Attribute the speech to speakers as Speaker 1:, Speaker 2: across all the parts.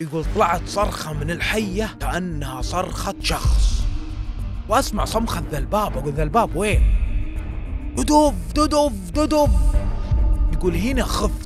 Speaker 1: يقول طلعت صرخة من الحية كأنها صرخة شخص وأسمع صمخة الباب أقول ذا الباب وين؟ دودوف دودوف دودوف يقول هنا خف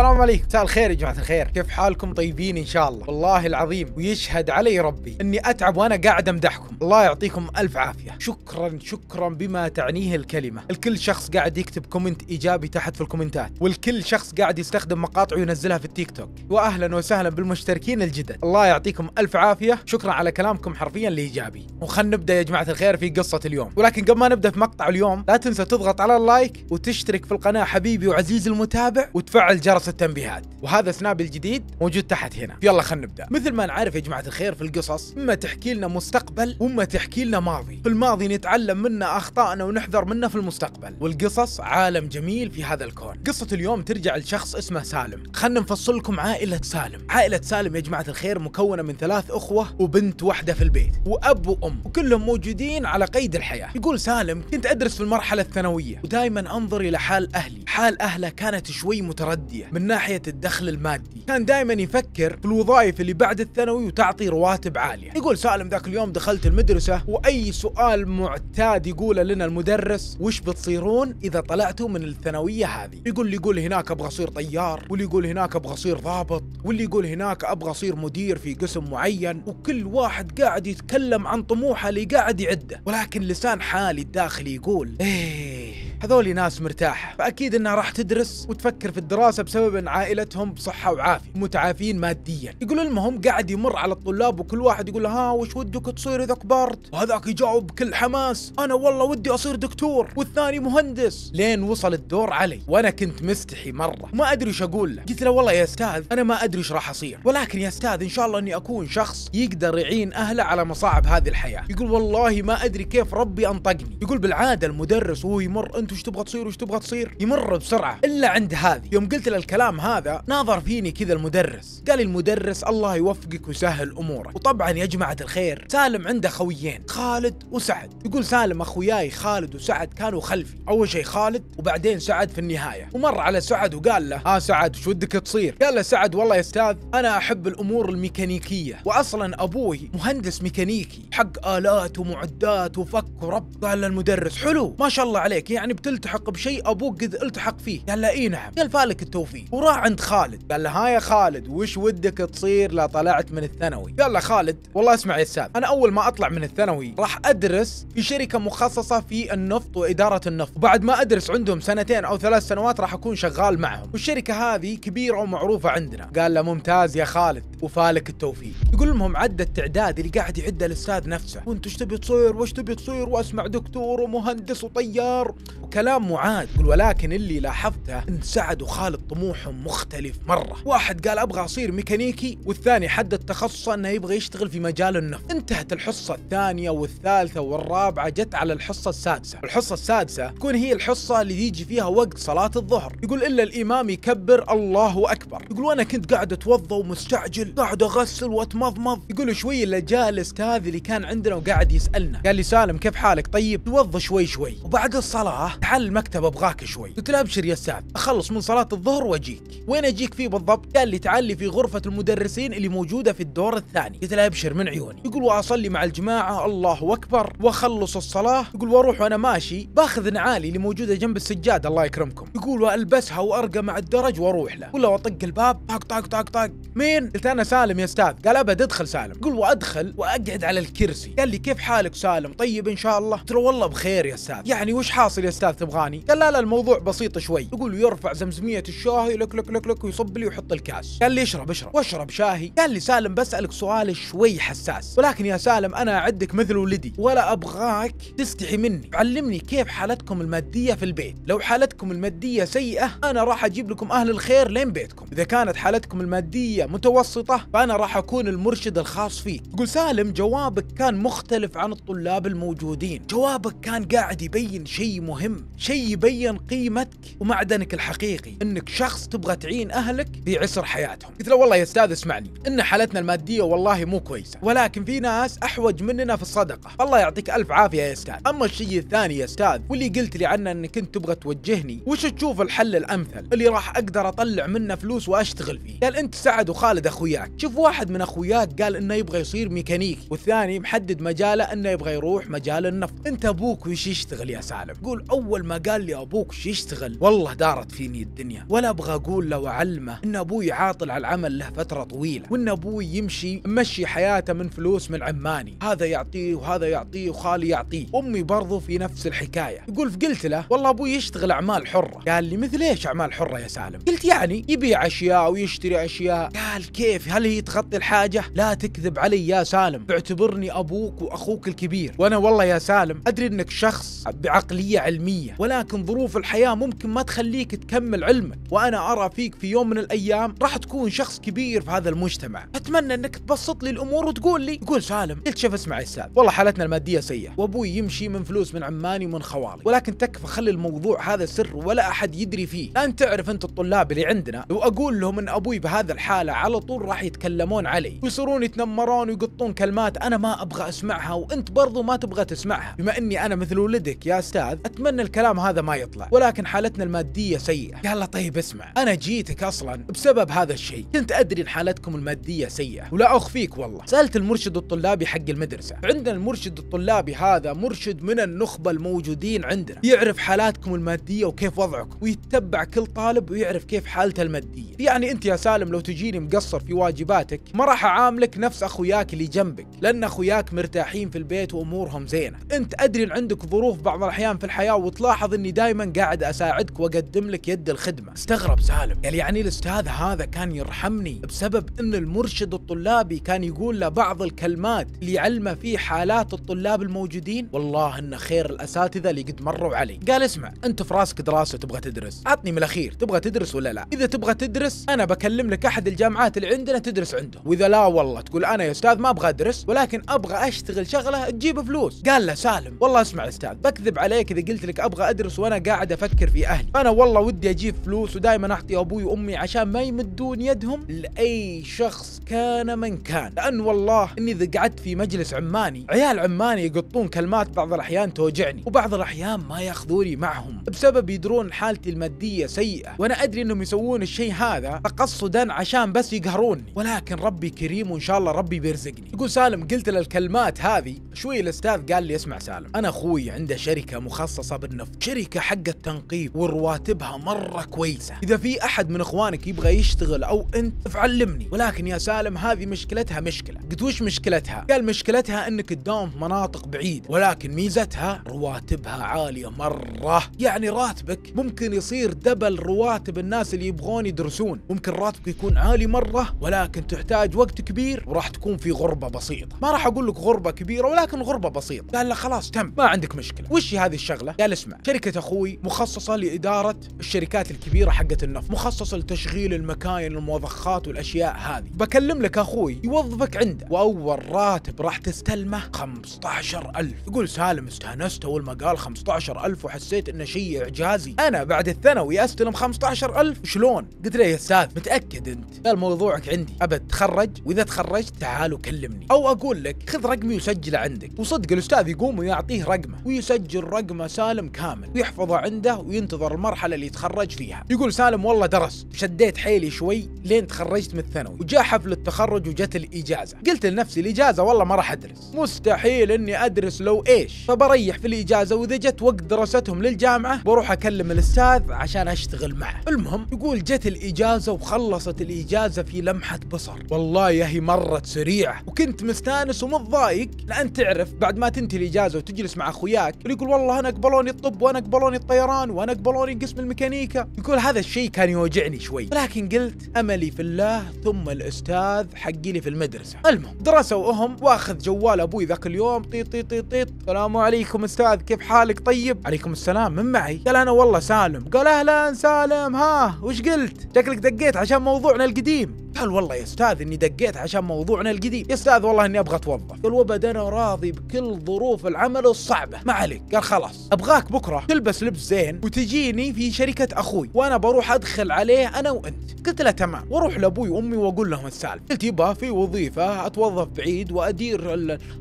Speaker 1: السلام عليكم مساء الخير يا جماعه الخير كيف حالكم طيبين ان شاء الله والله العظيم ويشهد علي ربي اني اتعب وانا قاعد امدحكم الله يعطيكم الف عافيه شكرا شكرا بما تعنيه الكلمه الكل شخص قاعد يكتب كومنت ايجابي تحت في الكومنتات والكل شخص قاعد يستخدم مقاطع وينزلها في التيك توك واهلا وسهلا بالمشتركين الجدد الله يعطيكم الف عافيه شكرا على كلامكم حرفيا الايجابي وخلنا نبدا يا جماعه الخير في قصه اليوم ولكن قبل ما نبدا في مقطع اليوم لا تنسى تضغط على اللايك وتشترك في القناه حبيبي وعزيزي المتابع وتفعل جرس التنبيهات وهذا سناب الجديد موجود تحت هنا يلا خلينا نبدا مثل ما نعرف يا جماعه الخير في القصص اما تحكي لنا مستقبل واما تحكي لنا ماضي في الماضي نتعلم منه اخطائنا ونحذر منه في المستقبل والقصص عالم جميل في هذا الكون قصه اليوم ترجع لشخص اسمه سالم خلنا نفصل لكم عائله سالم عائله سالم يا جماعه الخير مكونه من ثلاث اخوه وبنت واحده في البيت واب وام وكلهم موجودين على قيد الحياه يقول سالم كنت ادرس في المرحله الثانويه ودائما انظر الى حال اهلي حال اهله كانت شوي مترديه من ناحية الدخل المادي كان دائما يفكر في الوظائف اللي بعد الثانوي وتعطي رواتب عالية يقول سالم ذاك اليوم دخلت المدرسة وأي سؤال معتاد يقوله لنا المدرس وش بتصيرون إذا طلعتوا من الثانوية هذه يقول اللي يقول هناك أبغى أصير طيار واللي يقول هناك أبغى أصير ضابط واللي يقول هناك أبغى أصير مدير في قسم معين وكل واحد قاعد يتكلم عن طموحه اللي قاعد يعده ولكن لسان حالي الداخلي يقول إيه هذول ناس مرتاحة فأكيد إنها راح تدرس وتفكر في الدراسة بسبب بسبب ان عائلتهم بصحه وعافيه متعافين ماديا يقول المهم قاعد يمر على الطلاب وكل واحد يقول ها وش ودك تصير اذا كبرت وهذاك يجاوب بكل حماس انا والله ودي اصير دكتور والثاني مهندس لين وصل الدور علي وانا كنت مستحي مره ما ادري ايش اقول له قلت له والله يا استاذ انا ما ادري ايش راح اصير ولكن يا استاذ ان شاء الله اني اكون شخص يقدر يعين اهله على مصاعب هذه الحياه يقول والله ما ادري كيف ربي انطقني يقول بالعاده المدرس وهو يمر انت وش تبغى تصير وش تبغى تصير يمر بسرعه الا عند هذه يوم قلت له الكلام هذا ناظر فيني كذا المدرس قال المدرس الله يوفقك ويسهل امورك وطبعا يا جماعه الخير سالم عنده خويين خالد وسعد يقول سالم اخوياي خالد وسعد كانوا خلفي اول شيء خالد وبعدين سعد في النهايه ومر على سعد وقال له ها سعد شو ودك تصير قال له سعد والله يا استاذ انا احب الامور الميكانيكيه واصلا ابوي مهندس ميكانيكي حق الات ومعدات وفك ورب قال له المدرس حلو ما شاء الله عليك يعني بتلتحق بشيء ابوك قد التحق فيه قال له اي نعم قال فالك التوفيق الثانوي وراح عند خالد قال له ها يا خالد وش ودك تصير لا طلعت من الثانوي قال له خالد والله اسمع يا استاذ انا اول ما اطلع من الثانوي راح ادرس في شركه مخصصه في النفط واداره النفط وبعد ما ادرس عندهم سنتين او ثلاث سنوات راح اكون شغال معهم والشركه هذه كبيره ومعروفه عندنا قال له ممتاز يا خالد وفالك التوفيق يقول لهم عد التعداد اللي قاعد يعده الاستاذ نفسه وانت ايش تبي تصير وايش تبي تصير واسمع دكتور ومهندس وطيار وكلام معاد يقول ولكن اللي لاحظته ان سعد وخالد طموح طموحهم مختلف مرة واحد قال أبغى أصير ميكانيكي والثاني حدد تخصصه أنه يبغى يشتغل في مجال النفط انتهت الحصة الثانية والثالثة والرابعة جت على الحصة السادسة الحصة السادسة تكون هي الحصة اللي يجي فيها وقت صلاة الظهر يقول إلا الإمام يكبر الله أكبر يقول وأنا كنت قاعد أتوضى ومستعجل قاعد أغسل وأتمضمض يقول شوي إلا جاء الأستاذ اللي كان عندنا وقاعد يسألنا قال لي سالم كيف حالك طيب توضى شوي شوي وبعد الصلاة تعال المكتب أبغاك شوي قلت له أبشر يا أستاذ أخلص من صلاة الظهر اجيك وين اجيك فيه بالضبط قال لي تعال لي في غرفه المدرسين اللي موجوده في الدور الثاني قلت له ابشر من عيوني يقول واصلي مع الجماعه الله اكبر واخلص الصلاه يقول واروح وانا ماشي باخذ نعالي اللي موجوده جنب السجاده الله يكرمكم يقول والبسها وارقى مع الدرج واروح له ولا واطق الباب طق طق طق طق مين قلت انا سالم يا استاذ قال ابد ادخل سالم يقول وادخل واقعد على الكرسي قال لي كيف حالك سالم طيب ان شاء الله قلت له والله بخير يا استاذ يعني وش حاصل يا استاذ تبغاني قال لا لا الموضوع بسيط شوي يقول يرفع زمزميه الشاهد شاهي لك لك لك لك ويصب لي ويحط الكاس قال لي اشرب اشرب واشرب شاهي قال لي سالم بسالك سؤال شوي حساس ولكن يا سالم انا اعدك مثل ولدي ولا ابغاك تستحي مني علمني كيف حالتكم الماديه في البيت لو حالتكم الماديه سيئه انا راح اجيب لكم اهل الخير لين بيتكم اذا كانت حالتكم الماديه متوسطه فانا راح اكون المرشد الخاص فيك يقول سالم جوابك كان مختلف عن الطلاب الموجودين جوابك كان قاعد يبين شيء مهم شيء يبين قيمتك ومعدنك الحقيقي انك شخص شخص تبغى تعين اهلك في عسر حياتهم قلت له والله يا استاذ اسمعني ان حالتنا الماديه والله مو كويسه ولكن في ناس احوج مننا في الصدقه الله يعطيك الف عافيه يا استاذ اما الشيء الثاني يا استاذ واللي قلت لي عنه انك انت تبغى توجهني وش تشوف الحل الامثل اللي راح اقدر اطلع منه فلوس واشتغل فيه قال انت سعد وخالد اخوياك شوف واحد من اخوياك قال انه يبغى يصير ميكانيكي والثاني محدد مجاله انه يبغى يروح مجال النفط انت ابوك وش يشتغل يا سالم قول اول ما قال لي ابوك وش يشتغل والله دارت فيني الدنيا ولا ابغى اقول له علمه ان ابوي عاطل على العمل له فتره طويله وان ابوي يمشي مشي حياته من فلوس من عماني هذا يعطيه وهذا يعطيه وخالي يعطيه امي برضو في نفس الحكايه يقول فقلت له والله ابوي يشتغل اعمال حره قال لي مثل ايش اعمال حره يا سالم قلت يعني يبيع اشياء ويشتري اشياء قال كيف هل هي تغطي الحاجه لا تكذب علي يا سالم اعتبرني ابوك واخوك الكبير وانا والله يا سالم ادري انك شخص بعقليه علميه ولكن ظروف الحياه ممكن ما تخليك تكمل علمك وانا انا ارى فيك في يوم من الايام راح تكون شخص كبير في هذا المجتمع اتمنى انك تبسط لي الامور وتقول لي يقول سالم قلت شوف اسمع يا استاذ والله حالتنا الماديه سيئه وابوي يمشي من فلوس من عماني ومن خوالي ولكن تكفى خلي الموضوع هذا سر ولا احد يدري فيه لان تعرف انت الطلاب اللي عندنا لو اقول لهم ان ابوي بهذا الحاله على طول راح يتكلمون علي ويصيرون يتنمرون ويقطون كلمات انا ما ابغى اسمعها وانت برضو ما تبغى تسمعها بما اني انا مثل ولدك يا استاذ اتمنى الكلام هذا ما يطلع ولكن حالتنا الماديه سيئه يلا طيب اسمع أنا جيتك أصلا بسبب هذا الشيء كنت أدري إن حالتكم المادية سيئة ولا أخفيك والله سألت المرشد الطلابي حق المدرسة عندنا المرشد الطلابي هذا مرشد من النخبة الموجودين عندنا يعرف حالاتكم المادية وكيف وضعكم ويتبع كل طالب ويعرف كيف حالته المادية يعني أنت يا سالم لو تجيني مقصر في واجباتك ما راح أعاملك نفس أخوياك اللي جنبك لأن أخوياك مرتاحين في البيت وأمورهم زينة أنت أدري إن عندك ظروف بعض الأحيان في الحياة وتلاحظ أني دائما قاعد أساعدك وأقدم لك يد الخدمة استغرب مضرب سالم يعني, يعني الاستاذ هذا كان يرحمني بسبب ان المرشد الطلابي كان يقول له بعض الكلمات اللي يعلمه في حالات الطلاب الموجودين والله انه خير الاساتذه اللي قد مروا علي قال اسمع انت في راسك دراسه تبغى تدرس عطني من الاخير تبغى تدرس ولا لا اذا تبغى تدرس انا بكلم لك احد الجامعات اللي عندنا تدرس عنده واذا لا والله تقول انا يا استاذ ما ابغى ادرس ولكن ابغى اشتغل شغله تجيب فلوس قال له سالم والله اسمع استاذ بكذب عليك اذا قلت لك ابغى ادرس وانا قاعد افكر في اهلي انا والله ودي اجيب فلوس ودائما دائما اعطي ابوي وامي عشان ما يمدون يدهم لاي شخص كان من كان لان والله اني اذا قعدت في مجلس عماني عيال عماني يقطون كلمات بعض الاحيان توجعني وبعض الاحيان ما ياخذوني معهم بسبب يدرون حالتي الماديه سيئه وانا ادري انهم يسوون الشيء هذا تقصدا عشان بس يقهروني ولكن ربي كريم وان شاء الله ربي بيرزقني يقول سالم قلت له الكلمات هذه شوي الاستاذ قال لي اسمع سالم انا اخوي عنده شركه مخصصه بالنفط شركه حق التنقيب ورواتبها مره كويسه إذا في أحد من إخوانك يبغى يشتغل أو أنت فعلمني ولكن يا سالم هذه مشكلتها مشكلة قلت وش مشكلتها؟ قال مشكلتها أنك تداوم في مناطق بعيدة ولكن ميزتها رواتبها عالية مرة يعني راتبك ممكن يصير دبل رواتب الناس اللي يبغون يدرسون ممكن راتبك يكون عالي مرة ولكن تحتاج وقت كبير وراح تكون في غربة بسيطة ما راح أقول لك غربة كبيرة ولكن غربة بسيطة قال له خلاص تم ما عندك مشكلة وش هذه الشغلة؟ قال اسمع شركة أخوي مخصصة لإدارة الشركات الكبيرة حقت النفط مخصص لتشغيل المكاين الموظخات والاشياء هذه بكلم لك اخوي يوظفك عنده واول راتب راح تستلمه 15000 يقول سالم استانست اول ما قال 15000 وحسيت انه شيء اعجازي انا بعد الثانوي استلم 15000 شلون قلت له يا استاذ متاكد انت قال موضوعك عندي ابد تخرج واذا تخرجت تعال وكلمني او اقول لك خذ رقمي وسجله عندك وصدق الاستاذ يقوم ويعطيه رقمه ويسجل رقمه سالم كامل ويحفظه عنده وينتظر المرحله اللي يتخرج فيها يقول سالم العالم والله درس شديت حيلي شوي لين تخرجت من الثانوي وجاء حفل التخرج وجت الإجازة قلت لنفسي الإجازة والله ما راح أدرس مستحيل إني أدرس لو إيش فبريح في الإجازة وإذا جت وقت دراستهم للجامعة بروح أكلم الأستاذ عشان أشتغل معه المهم يقول جت الإجازة وخلصت الإجازة في لمحة بصر والله هي مرت سريعة وكنت مستانس ومتضايق لأن تعرف بعد ما تنتهي الإجازة وتجلس مع أخوياك اللي يقول والله أنا قبلوني الطب وأنا قبلوني الطيران وأنا قبلوني قسم الميكانيكا يقول هذا الشيء شيء كان يوجعني شوي لكن قلت أملي في الله ثم الأستاذ حقي لي في المدرسة المهم درسوا أهم واخذ جوال أبوي ذاك اليوم طيط طيط طيط طيط السلام عليكم أستاذ كيف حالك طيب عليكم السلام من معي قال أنا والله سالم قال أهلا سالم ها وش قلت شكلك دقيت عشان موضوعنا القديم قال والله يا استاذ اني دقيت عشان موضوعنا القديم يا استاذ والله اني ابغى اتوظف قال وبد انا راضي بكل ظروف العمل الصعبه ما عليك قال خلاص ابغاك بكره تلبس لبس زين وتجيني في شركه اخوي وانا بروح ادخل عليه انا وانت قلت له تمام واروح لابوي وامي واقول لهم السالفه قلت يبا في وظيفه اتوظف بعيد وادير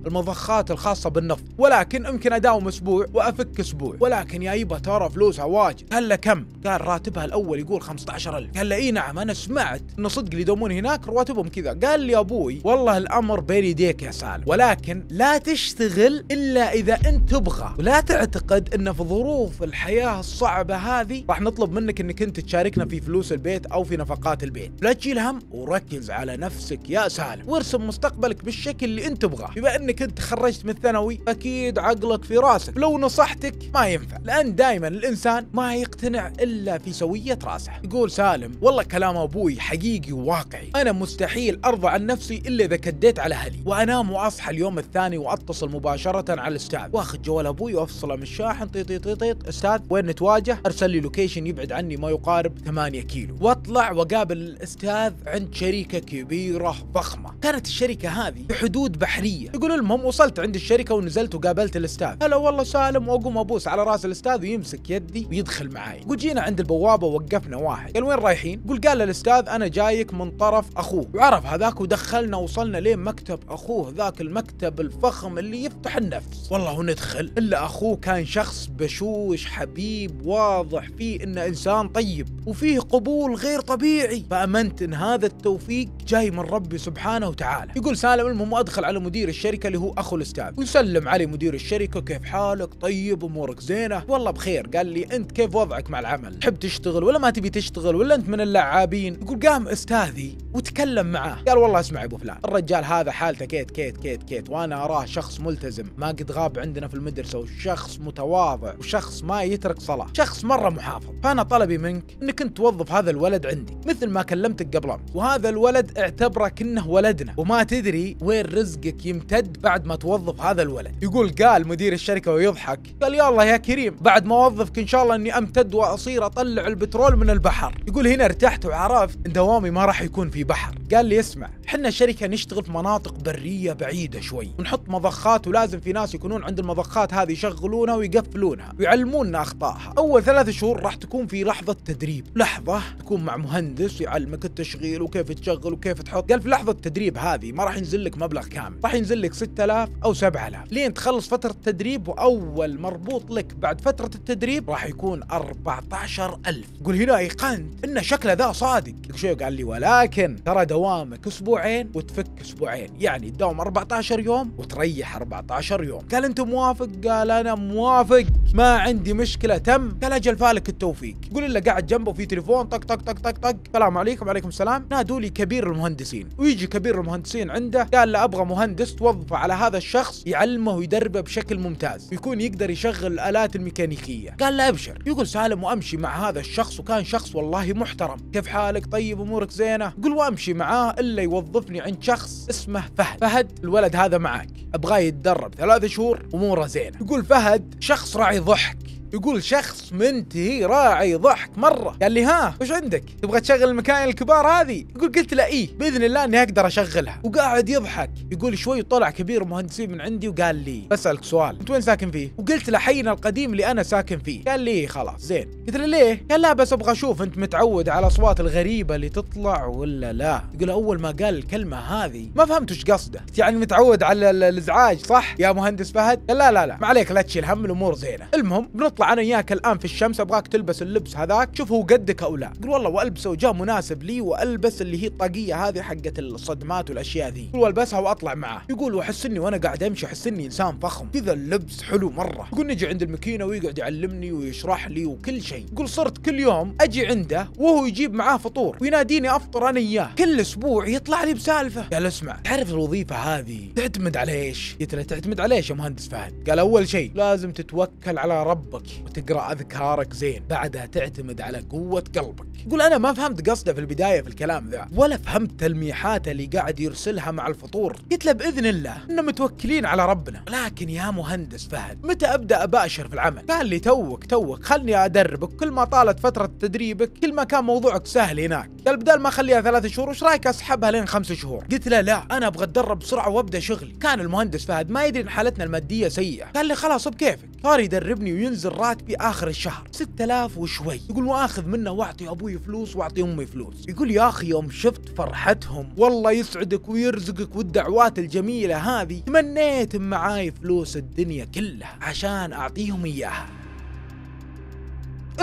Speaker 1: المضخات الخاصه بالنفط ولكن يمكن اداوم اسبوع وافك اسبوع ولكن يا يبا ترى فلوسها واجد قال له كم قال راتبها الاول يقول 15000 قال له اي نعم انا سمعت انه صدق اللي يكون هناك رواتبهم كذا قال لي ابوي والله الامر بين يديك يا سالم ولكن لا تشتغل الا اذا انت تبغى ولا تعتقد ان في ظروف الحياه الصعبه هذه راح نطلب منك انك انت تشاركنا في فلوس البيت او في نفقات البيت لا تشيل هم وركز على نفسك يا سالم وارسم مستقبلك بالشكل اللي انت تبغاه بما انك انت خرجت من الثانوي اكيد عقلك في راسك لو نصحتك ما ينفع لان دائما الانسان ما يقتنع الا في سويه راسه يقول سالم والله كلام ابوي حقيقي وواقع واقعي انا مستحيل ارضى عن نفسي الا اذا كديت على اهلي وانام واصحى اليوم الثاني واتصل مباشره على الاستاذ واخذ جوال ابوي وافصله من الشاحن طيط طيط طيط استاذ وين نتواجه ارسل لي لوكيشن يبعد عني ما يقارب 8 كيلو واطلع واقابل الاستاذ عند شركه كبيره ضخمه كانت الشركه هذه بحدود بحريه يقول المهم وصلت عند الشركه ونزلت وقابلت الاستاذ هلا والله سالم واقوم ابوس على راس الاستاذ ويمسك يدي ويدخل معاي وجينا عند البوابه ووقفنا واحد قال وين رايحين قل قال للاستاذ انا جايك من طرف اخوه وعرف هذاك ودخلنا وصلنا لين مكتب اخوه ذاك المكتب الفخم اللي يفتح النفس والله وندخل الا اخوه كان شخص بشوش حبيب واضح فيه انه انسان طيب وفيه قبول غير طبيعي فامنت ان هذا التوفيق جاي من ربي سبحانه وتعالى يقول سالم المهم ادخل على مدير الشركه اللي هو اخو الاستاذ ويسلم علي مدير الشركه كيف حالك طيب امورك زينه والله بخير قال لي انت كيف وضعك مع العمل تحب تشتغل ولا ما تبي تشتغل ولا انت من اللعابين يقول قام استاذي وتكلم معاه قال والله اسمع يا ابو فلان الرجال هذا حالته كيت كيت كيت كيت وانا اراه شخص ملتزم ما قد غاب عندنا في المدرسه وشخص متواضع وشخص ما يترك صلاه شخص مره محافظ فانا طلبي منك انك انت توظف هذا الولد عندي مثل ما كلمتك قبل امس وهذا الولد اعتبرك انه ولدنا وما تدري وين رزقك يمتد بعد ما توظف هذا الولد يقول قال مدير الشركه ويضحك قال يلا يا كريم بعد ما اوظفك ان شاء الله اني امتد واصير اطلع البترول من البحر يقول هنا ارتحت وعرفت ان دوامي ما راح يكون يكون في بحر قال لي اسمع حنا شركة نشتغل في مناطق بريه بعيده شوي ونحط مضخات ولازم في ناس يكونون عند المضخات هذه يشغلونها ويقفلونها ويعلمونا اخطائها اول ثلاث شهور راح تكون في لحظه تدريب لحظه تكون مع مهندس يعلمك التشغيل وكيف تشغل وكيف تحط قال في لحظه التدريب هذه ما راح ينزل لك مبلغ كامل راح ينزل لك 6000 او 7000 لين تخلص فتره التدريب واول مربوط لك بعد فتره التدريب راح يكون 14000 قول هنا ايقنت ان شكله ذا صادق شو قال لي ولكن لكن ترى دوامك اسبوعين وتفك اسبوعين يعني تداوم 14 يوم وتريح 14 يوم قال انت موافق قال انا موافق ما عندي مشكله تم قال اجل فالك التوفيق قول له قاعد جنبه في تليفون طق طق طق طق طق السلام عليكم وعليكم السلام نادوا لي كبير المهندسين ويجي كبير المهندسين عنده قال له ابغى مهندس توظفه على هذا الشخص يعلمه ويدربه بشكل ممتاز ويكون يقدر يشغل الالات الميكانيكيه قال له ابشر يقول سالم وامشي مع هذا الشخص وكان شخص والله محترم كيف حالك طيب امورك زينه قل وامشي معاه الا يوظفني عند شخص اسمه فهد فهد الولد هذا معك ابغاه يتدرب ثلاثة شهور اموره زينه يقول فهد شخص راعي ضحك يقول شخص منتهي راعي ضحك مره قال لي ها وش عندك تبغى تشغل المكاين الكبار هذه يقول قلت له ايه باذن الله اني اقدر اشغلها وقاعد يضحك يقول شوي طلع كبير مهندسين من عندي وقال لي بسالك سؤال انت وين ساكن فيه وقلت له حينا القديم اللي انا ساكن فيه قال لي خلاص زين قلت له ليه قال لا بس ابغى اشوف انت متعود على الاصوات الغريبه اللي تطلع ولا لا يقول اول ما قال الكلمه هذه ما فهمت وش قصده يعني متعود على الازعاج صح يا مهندس فهد قال لا لا لا ما عليك لا تشيل هم الامور زينه المهم بنط اطلع انا وياك الان في الشمس ابغاك تلبس اللبس هذاك شوف هو قدك او لا قل والله والبسه وجاء مناسب لي والبس اللي هي الطاقيه هذه حقت الصدمات والاشياء ذي قل والبسها واطلع معاه يقول واحس اني وانا قاعد امشي احس اني انسان فخم كذا اللبس حلو مره يقول نجي عند الماكينه ويقعد يعلمني ويشرح لي وكل شيء يقول صرت كل يوم اجي عنده وهو يجيب معاه فطور ويناديني افطر انا اياه كل اسبوع يطلع لي بسالفه قال اسمع تعرف الوظيفه هذه تعتمد على ايش؟ قلت له تعتمد على ايش يا مهندس فهد؟ قال اول شيء لازم تتوكل على ربك وتقرا اذكارك زين بعدها تعتمد على قوه قلبك يقول انا ما فهمت قصده في البدايه في الكلام ذا ولا فهمت تلميحاته اللي قاعد يرسلها مع الفطور قلت له باذن الله ان متوكلين على ربنا لكن يا مهندس فهد متى ابدا اباشر في العمل قال لي توك توك خلني ادربك كل ما طالت فتره تدريبك كل ما كان موضوعك سهل هناك قال بدال ما اخليها ثلاث شهور وش رايك اسحبها لين خمس شهور قلت له لا انا ابغى اتدرب بسرعه وابدا شغلي كان المهندس فهد ما يدري ان حالتنا الماديه سيئه قال لي خلاص بكيفك صار يدربني وينزل راتبي اخر الشهر 6000 وشوي يقول واخذ منه واعطي ابوي اسوي فلوس واعطي امي فلوس يقول يا اخي يوم شفت فرحتهم والله يسعدك ويرزقك والدعوات الجميله هذه تمنيت معاي فلوس الدنيا كلها عشان اعطيهم اياها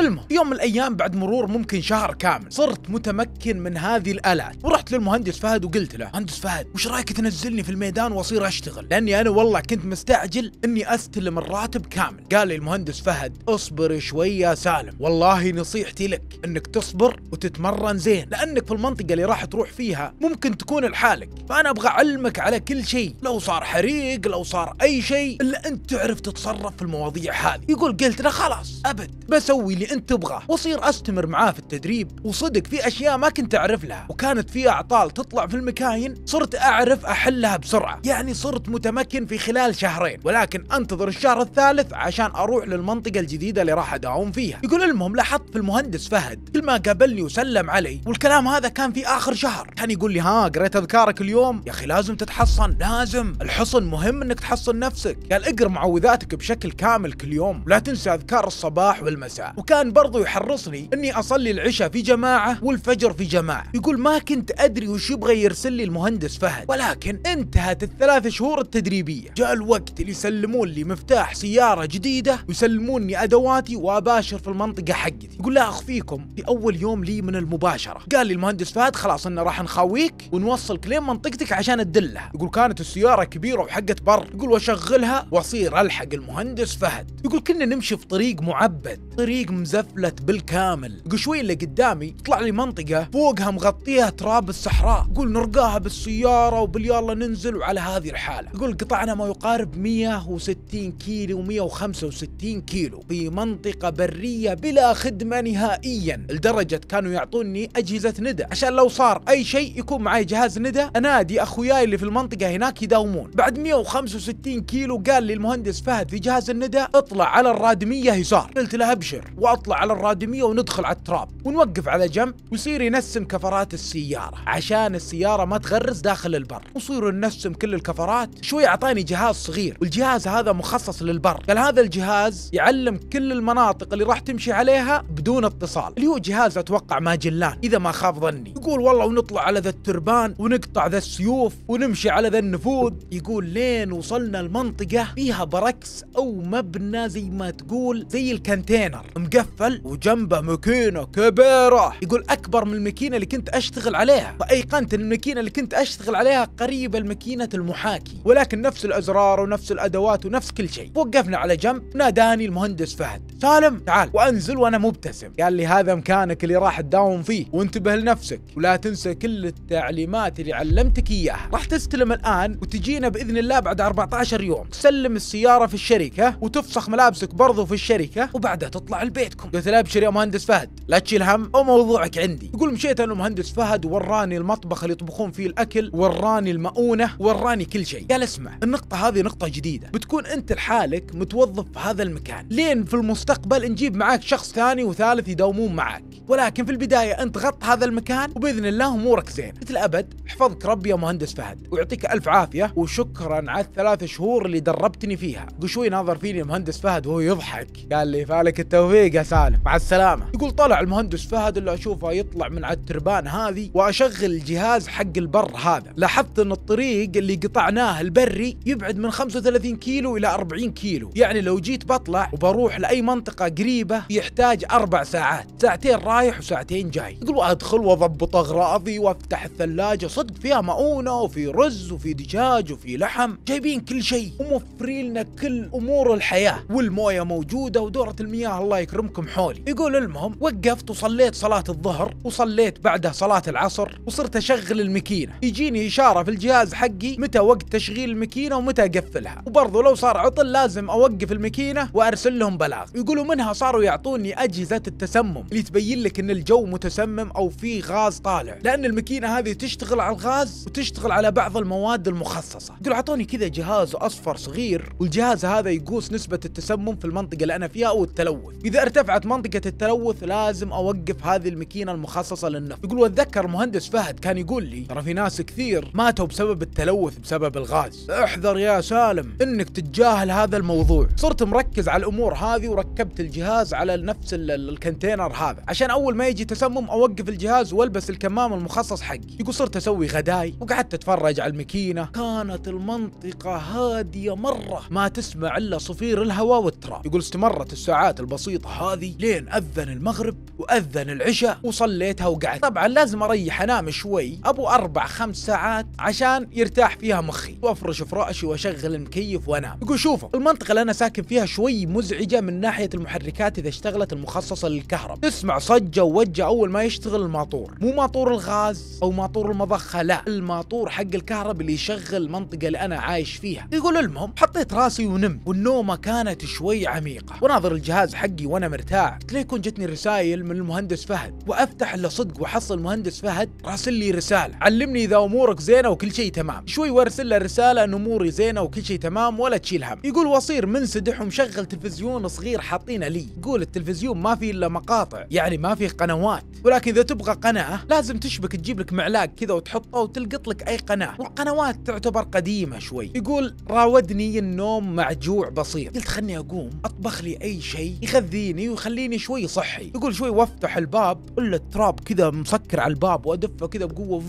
Speaker 1: المهم يوم من الايام بعد مرور ممكن شهر كامل صرت متمكن من هذه الالات ورحت للمهندس فهد وقلت له مهندس فهد وش رايك تنزلني في الميدان واصير اشتغل لاني انا والله كنت مستعجل اني استلم الراتب كامل قال لي المهندس فهد اصبر شوي يا سالم والله نصيحتي لك انك تصبر وتتمرن زين لانك في المنطقه اللي راح تروح فيها ممكن تكون لحالك فانا ابغى اعلمك على كل شيء لو صار حريق لو صار اي شيء الا انت تعرف تتصرف في المواضيع هذه يقول قلت له خلاص ابد بسوي اللي اللي انت تبغاه واصير استمر معاه في التدريب وصدق في اشياء ما كنت اعرف لها وكانت في اعطال تطلع في المكاين صرت اعرف احلها بسرعه يعني صرت متمكن في خلال شهرين ولكن انتظر الشهر الثالث عشان اروح للمنطقه الجديده اللي راح اداوم فيها يقول المهم لاحظت في المهندس فهد كل ما قابلني وسلم علي والكلام هذا كان في اخر شهر كان يقول لي ها قريت اذكارك اليوم يا اخي لازم تتحصن لازم الحصن مهم انك تحصن نفسك قال اقرا معوذاتك بشكل كامل كل يوم لا تنسى اذكار الصباح والمساء وكان كان برضو يحرصني اني اصلي العشاء في جماعه والفجر في جماعه يقول ما كنت ادري وش يبغى يرسل لي المهندس فهد ولكن انتهت الثلاث شهور التدريبيه جاء الوقت اللي يسلمون لي مفتاح سياره جديده ويسلموني ادواتي واباشر في المنطقه حقتي يقول لا اخفيكم في اول يوم لي من المباشره قال لي المهندس فهد خلاص انه راح نخاويك ونوصلك لين منطقتك عشان تدلها يقول كانت السياره كبيره وحقت بر يقول واشغلها واصير الحق المهندس فهد يقول كنا نمشي في طريق معبد طريق مزفلت بالكامل قشوي اللي قدامي طلع لي منطقة فوقها مغطيها تراب الصحراء يقول نرقاها بالسيارة وباليلا ننزل وعلى هذه الحالة يقول قطعنا ما يقارب 160 كيلو 165 كيلو في منطقة برية بلا خدمة نهائيا لدرجة كانوا يعطوني أجهزة ندى عشان لو صار أي شيء يكون معي جهاز ندى أنادي أخوياي اللي في المنطقة هناك يداومون بعد 165 كيلو قال لي المهندس فهد في جهاز الندى اطلع على الرادمية يسار قلت له أبشر واطلع على الرادميه وندخل على التراب ونوقف على جنب ويصير ينسم كفرات السياره عشان السياره ما تغرز داخل البر وصير ننسم كل الكفرات شوي اعطاني جهاز صغير والجهاز هذا مخصص للبر قال هذا الجهاز يعلم كل المناطق اللي راح تمشي عليها بدون اتصال اللي هو جهاز اتوقع ماجلان اذا ما خاب ظني يقول والله ونطلع على ذا التربان ونقطع ذا السيوف ونمشي على ذا النفوذ يقول لين وصلنا المنطقه فيها بركس او مبنى زي ما تقول زي الكنتينر مقفل وجنبه ماكينه كبيره يقول اكبر من الماكينه اللي كنت اشتغل عليها فايقنت ان الماكينه اللي كنت اشتغل عليها قريبه لماكينه المحاكي ولكن نفس الازرار ونفس الادوات ونفس كل شيء وقفنا على جنب ناداني المهندس فهد سالم تعال وانزل وانا مبتسم قال لي هذا مكانك اللي راح تداوم فيه وانتبه لنفسك ولا تنسى كل التعليمات اللي علمتك اياها راح تستلم الان وتجينا باذن الله بعد 14 يوم تسلم السياره في الشركه وتفسخ ملابسك برضو في الشركه وبعدها تطلع البيت بيتكم قلت له ابشر يا مهندس فهد لا تشيل هم وموضوعك عندي يقول مشيت انا مهندس فهد وراني المطبخ اللي يطبخون فيه الاكل وراني المؤونه وراني كل شيء قال اسمع النقطه هذه نقطه جديده بتكون انت لحالك متوظف في هذا المكان لين في المستقبل نجيب معاك شخص ثاني وثالث يداومون معاك ولكن في البدايه انت غط هذا المكان وباذن الله امورك زين مثل الابد احفظك ربي يا مهندس فهد ويعطيك الف عافيه وشكرا على الثلاث شهور اللي دربتني فيها قشوي ناظر فيني المهندس فهد وهو يضحك قال لي فالك التوفيق تلقى سالم مع السلامه يقول طلع المهندس فهد اللي اشوفه يطلع من على التربان هذه واشغل الجهاز حق البر هذا لاحظت ان الطريق اللي قطعناه البري يبعد من 35 كيلو الى 40 كيلو يعني لو جيت بطلع وبروح لاي منطقه قريبه يحتاج اربع ساعات ساعتين رايح وساعتين جاي يقول ادخل واضبط اغراضي وافتح الثلاجه صدق فيها مؤونه وفي رز وفي دجاج وفي لحم جايبين كل شيء وموفرين لنا كل امور الحياه والمويه موجوده ودوره المياه الله يكرمها امكم حولي يقول المهم وقفت وصليت صلاه الظهر وصليت بعدها صلاه العصر وصرت اشغل الماكينه يجيني اشاره في الجهاز حقي متى وقت تشغيل الماكينه ومتى اقفلها وبرضو لو صار عطل لازم اوقف الماكينه وارسل لهم بلاغ يقولوا منها صاروا يعطوني اجهزه التسمم اللي تبين لك ان الجو متسمم او في غاز طالع لان الماكينه هذه تشتغل على الغاز وتشتغل على بعض المواد المخصصه يقول اعطوني كذا جهاز اصفر صغير والجهاز هذا يقوس نسبه التسمم في المنطقه اللي انا فيها او التلوث اذا ارتفعت منطقة التلوث لازم أوقف هذه الماكينة المخصصة للنفط يقول وأتذكر المهندس فهد كان يقول لي ترى في ناس كثير ماتوا بسبب التلوث بسبب الغاز احذر يا سالم انك تتجاهل هذا الموضوع صرت مركز على الامور هذه وركبت الجهاز على نفس الكونتينر هذا عشان اول ما يجي تسمم اوقف الجهاز والبس الكمام المخصص حقي يقول صرت اسوي غداي وقعدت اتفرج على الماكينه كانت المنطقه هاديه مره ما تسمع الا صفير الهواء والتراب يقول استمرت الساعات البسيطه هذه لين اذن المغرب واذن العشاء وصليتها وقعدت طبعا لازم اريح انام شوي ابو اربع خمس ساعات عشان يرتاح فيها مخي وافرش فراشي واشغل المكيف وانام يقول شوفوا المنطقه اللي انا ساكن فيها شوي مزعجه من ناحيه المحركات اذا اشتغلت المخصصه للكهرباء تسمع صجه ووجه اول ما يشتغل الماطور مو ماطور الغاز او ماطور المضخه لا الماطور حق الكهرباء اللي يشغل المنطقه اللي انا عايش فيها يقول المهم حطيت راسي ونمت والنومه كانت شوي عميقه وناظر الجهاز حقي وانا مرتاح قلت ليه يكون جتني رسائل من المهندس فهد وافتح الا صدق واحصل المهندس فهد راسل لي رساله علمني اذا امورك زينه وكل شيء تمام شوي وارسل له رساله ان اموري زينه وكل شيء تمام ولا تشيل هم يقول وصير منسدح ومشغل تلفزيون صغير حاطينه لي يقول التلفزيون ما فيه الا مقاطع يعني ما فيه قنوات ولكن اذا تبغى قناه لازم تشبك تجيب لك معلاق كذا وتحطه وتلقط لك اي قناه والقنوات تعتبر قديمه شوي يقول راودني النوم مع جوع بسيط قلت خلني اقوم اطبخ لي اي شيء يغذيني يهديني ويخليني شوي صحي يقول شوي وافتح الباب الا التراب كذا مسكر على الباب وادفه كذا بقوه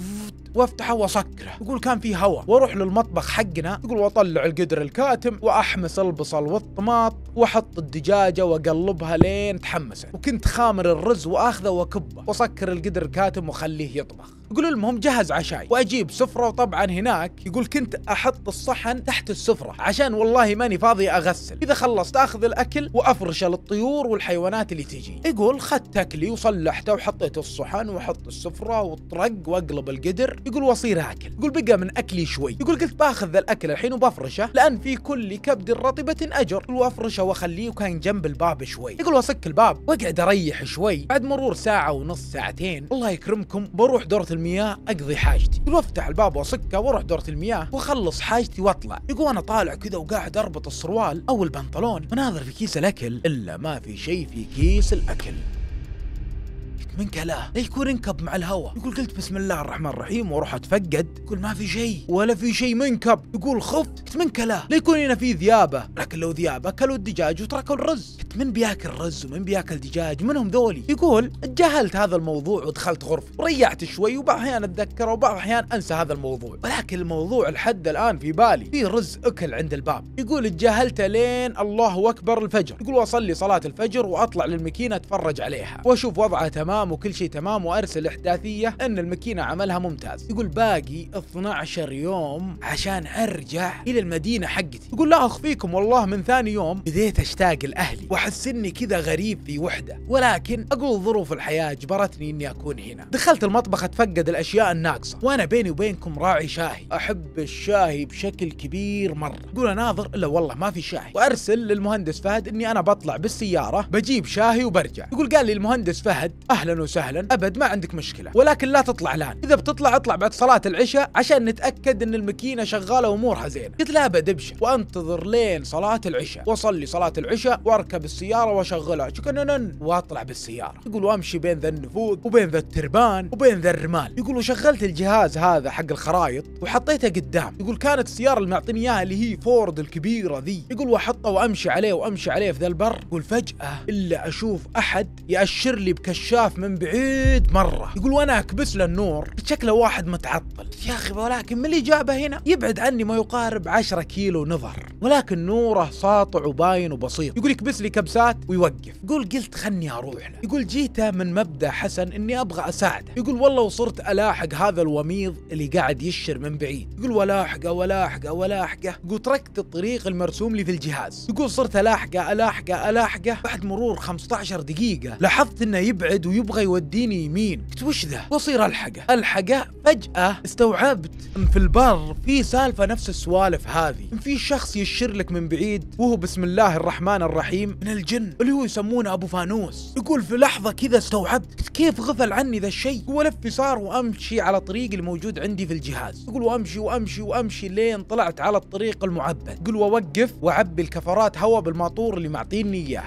Speaker 1: وافتحه واسكره يقول كان في هواء واروح للمطبخ حقنا يقول واطلع القدر الكاتم واحمس البصل والطماط واحط الدجاجه واقلبها لين تحمست وكنت خامر الرز واخذه واكبه واسكر القدر الكاتم واخليه يطبخ يقول المهم جهز عشاي واجيب سفره وطبعا هناك يقول كنت احط الصحن تحت السفره عشان والله ماني فاضي اغسل اذا خلصت اخذ الاكل وافرشه للطيور والحيوانات اللي تجي يقول خدت اكلي وصلحته وحطيت الصحن واحط السفره وطرق واقلب القدر يقول واصير اكل يقول بقى من اكلي شوي يقول قلت باخذ الاكل الحين وبفرشه لان في كل كبد رطبه اجر وافرشه واخليه وكان جنب الباب شوي يقول واسك الباب واقعد اريح شوي بعد مرور ساعه ونص ساعتين الله يكرمكم بروح دوره المياه اقضي حاجتي وافتح الباب واسكه واروح دوره المياه واخلص حاجتي واطلع يقول انا طالع كذا وقاعد اربط السروال او البنطلون وناظر في كيس الاكل الا ما في شيء في كيس الاكل من كلاه يكون انكب مع الهواء يقول قلت بسم الله الرحمن الرحيم واروح اتفقد يقول ما في شيء ولا في شيء منكب يقول خفت قلت من كلاه لا يكون هنا في ذيابه لكن لو ذيابه اكلوا الدجاج وتركوا الرز قلت من بياكل رز ومن بياكل دجاج منهم ذولي يقول تجاهلت هذا الموضوع ودخلت غرفه وريحت شوي وبعض الاحيان اتذكره وبعض الاحيان انسى هذا الموضوع ولكن الموضوع لحد الان في بالي في رز اكل عند الباب يقول تجاهلته لين الله اكبر الفجر يقول واصلي صلاه الفجر واطلع للمكينه اتفرج عليها واشوف وضعها تمام تمام وكل شيء تمام وارسل احداثيه ان الماكينه عملها ممتاز يقول باقي 12 يوم عشان ارجع الى المدينه حقتي يقول لا اخفيكم والله من ثاني يوم بديت اشتاق لاهلي واحس اني كذا غريب في وحده ولكن اقول ظروف الحياه اجبرتني اني اكون هنا دخلت المطبخ اتفقد الاشياء الناقصه وانا بيني وبينكم راعي شاهي احب الشاهي بشكل كبير مره يقول اناظر الا والله ما في شاهي وارسل للمهندس فهد اني انا بطلع بالسياره بجيب شاهي وبرجع يقول قال لي المهندس فهد اهلا اهلا وسهلا ابد ما عندك مشكله ولكن لا تطلع الان اذا بتطلع اطلع بعد صلاه العشاء عشان نتاكد ان الماكينه شغاله وامورها زينه قلت لها ابد ابشر وانتظر لين صلاه العشاء واصلي صلاه العشاء واركب السياره واشغلها شكننن واطلع بالسياره يقول وامشي بين ذا النفوذ وبين ذا التربان وبين ذا الرمال يقول وشغلت الجهاز هذا حق الخرايط وحطيته قدام يقول كانت السياره اللي معطيني اياها اللي هي فورد الكبيره ذي يقول واحطه وامشي عليه وامشي عليه في ذا البر يقول فجاه الا اشوف احد ياشر لي بكشاف من من بعيد مرة يقول وانا اكبس له النور شكله واحد متعطل يا اخي ولكن من اللي جابه هنا يبعد عني ما يقارب 10 كيلو نظر ولكن نوره ساطع وباين وبسيط يقول يكبس لي كبسات ويوقف يقول قلت خلني اروح له يقول جيته من مبدا حسن اني ابغى اساعده يقول والله وصرت الاحق هذا الوميض اللي قاعد يشر من بعيد يقول ولاحقه ولاحقه ولاحقه يقول تركت الطريق المرسوم لي في الجهاز يقول صرت الاحقه الاحقه الاحقه بعد مرور 15 دقيقه لاحظت انه يبعد ويبعد يبغى يوديني يمين قلت وش ذا واصير الحقه الحقه فجاه استوعبت ان في البر في سالفه نفس السوالف هذه ان في شخص يشر لك من بعيد وهو بسم الله الرحمن الرحيم من الجن اللي هو يسمونه ابو فانوس يقول في لحظه كذا استوعبت قلت كيف غفل عني ذا الشيء والف يسار وامشي على طريق الموجود عندي في الجهاز يقول وامشي وامشي وامشي لين طلعت على الطريق المعبد يقول واوقف واعبي الكفرات هواء بالماطور اللي معطيني اياه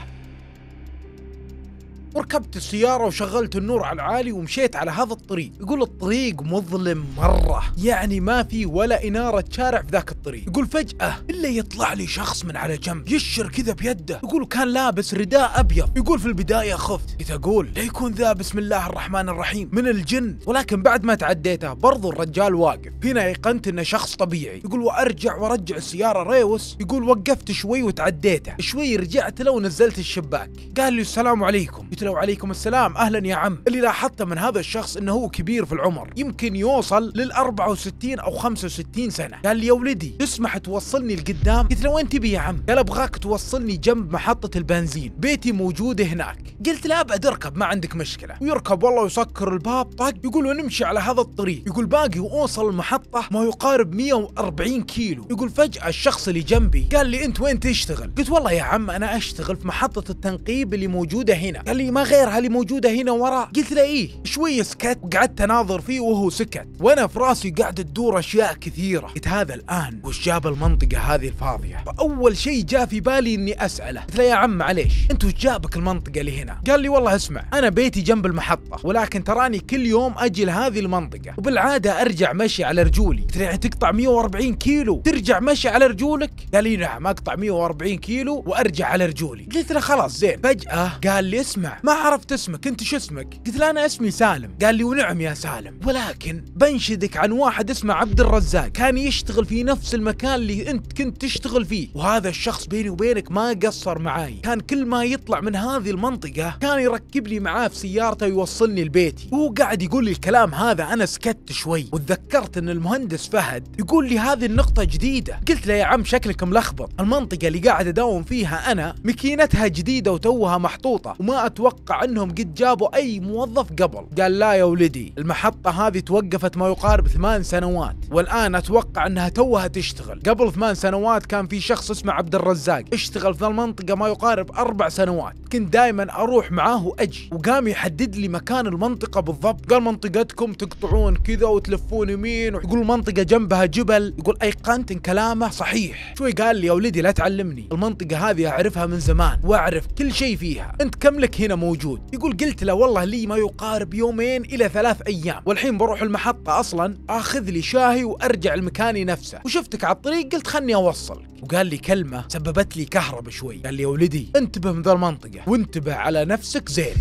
Speaker 1: وركبت السيارة وشغلت النور على العالي ومشيت على هذا الطريق يقول الطريق مظلم مرة يعني ما في ولا إنارة شارع في ذاك الطريق يقول فجأة إلا يطلع لي شخص من على جنب يشر كذا بيده يقول كان لابس رداء أبيض يقول في البداية خفت قلت أقول لا يكون ذا بسم الله الرحمن الرحيم من الجن ولكن بعد ما تعديته برضو الرجال واقف هنا أيقنت إنه شخص طبيعي يقول وأرجع وأرجع السيارة ريوس يقول وقفت شوي وتعديته شوي رجعت له ونزلت الشباك قال لي السلام عليكم قلت له عليكم السلام اهلا يا عم اللي لاحظته من هذا الشخص انه هو كبير في العمر يمكن يوصل لل 64 او 65 سنه قال لي يا ولدي تسمح توصلني لقدام قلت له وين تبي يا عم قال ابغاك توصلني جنب محطه البنزين بيتي موجود هناك قلت له ابعد اركب ما عندك مشكله ويركب والله يسكر الباب طق يقول نمشي على هذا الطريق يقول باقي واوصل المحطه ما يقارب 140 كيلو يقول فجاه الشخص اللي جنبي قال لي انت وين تشتغل قلت والله يا عم انا اشتغل في محطه التنقيب اللي موجوده هنا قال لي ما غيرها اللي موجوده هنا ورا قلت له ايه شوي سكت وقعدت اناظر فيه وهو سكت وانا في راسي قاعد تدور اشياء كثيره قلت هذا الان وش جاب المنطقه هذه الفاضيه فاول شيء جاء في بالي اني اساله قلت له يا عم معليش انت وش جابك المنطقه اللي هنا قال لي والله اسمع انا بيتي جنب المحطه ولكن تراني كل يوم اجي لهذه المنطقه وبالعاده ارجع مشي على رجولي قلت له يعني تقطع 140 كيلو ترجع مشي على رجولك قال لي نعم اقطع 140 كيلو وارجع على رجولي قلت له خلاص زين فجاه قال لي اسمع ما عرفت اسمك انت شو اسمك قلت له انا اسمي سالم قال لي ونعم يا سالم ولكن بنشدك عن واحد اسمه عبد الرزاق كان يشتغل في نفس المكان اللي انت كنت تشتغل فيه وهذا الشخص بيني وبينك ما قصر معاي كان كل ما يطلع من هذه المنطقة كان يركب لي معاه في سيارته ويوصلني لبيتي وهو قاعد يقول لي الكلام هذا انا سكت شوي وتذكرت ان المهندس فهد يقول لي هذه النقطة جديدة قلت له يا عم شكلك ملخبط المنطقة اللي قاعد اداوم فيها انا مكينتها جديدة وتوها محطوطة وما اتوقع اتوقع انهم قد جابوا اي موظف قبل قال لا يا ولدي المحطة هذه توقفت ما يقارب ثمان سنوات والان اتوقع انها توها تشتغل قبل ثمان سنوات كان في شخص اسمه عبد الرزاق اشتغل في المنطقة ما يقارب اربع سنوات كنت دائما اروح معاه واجي وقام يحدد لي مكان المنطقة بالضبط قال منطقتكم تقطعون كذا وتلفون يمين يقول المنطقة جنبها جبل يقول ايقنت ان كلامه صحيح شوي قال لي يا ولدي لا تعلمني المنطقة هذه اعرفها من زمان واعرف كل شيء فيها انت كم لك هنا موجود يقول قلت له والله لي ما يقارب يومين إلى ثلاث أيام والحين بروح المحطة أصلا أخذ لي شاهي وأرجع لمكاني نفسه وشفتك على الطريق قلت خلني أوصلك وقال لي كلمة سببت لي كهرب شوي قال لي يا ولدي انتبه من ذا المنطقة وانتبه على نفسك زين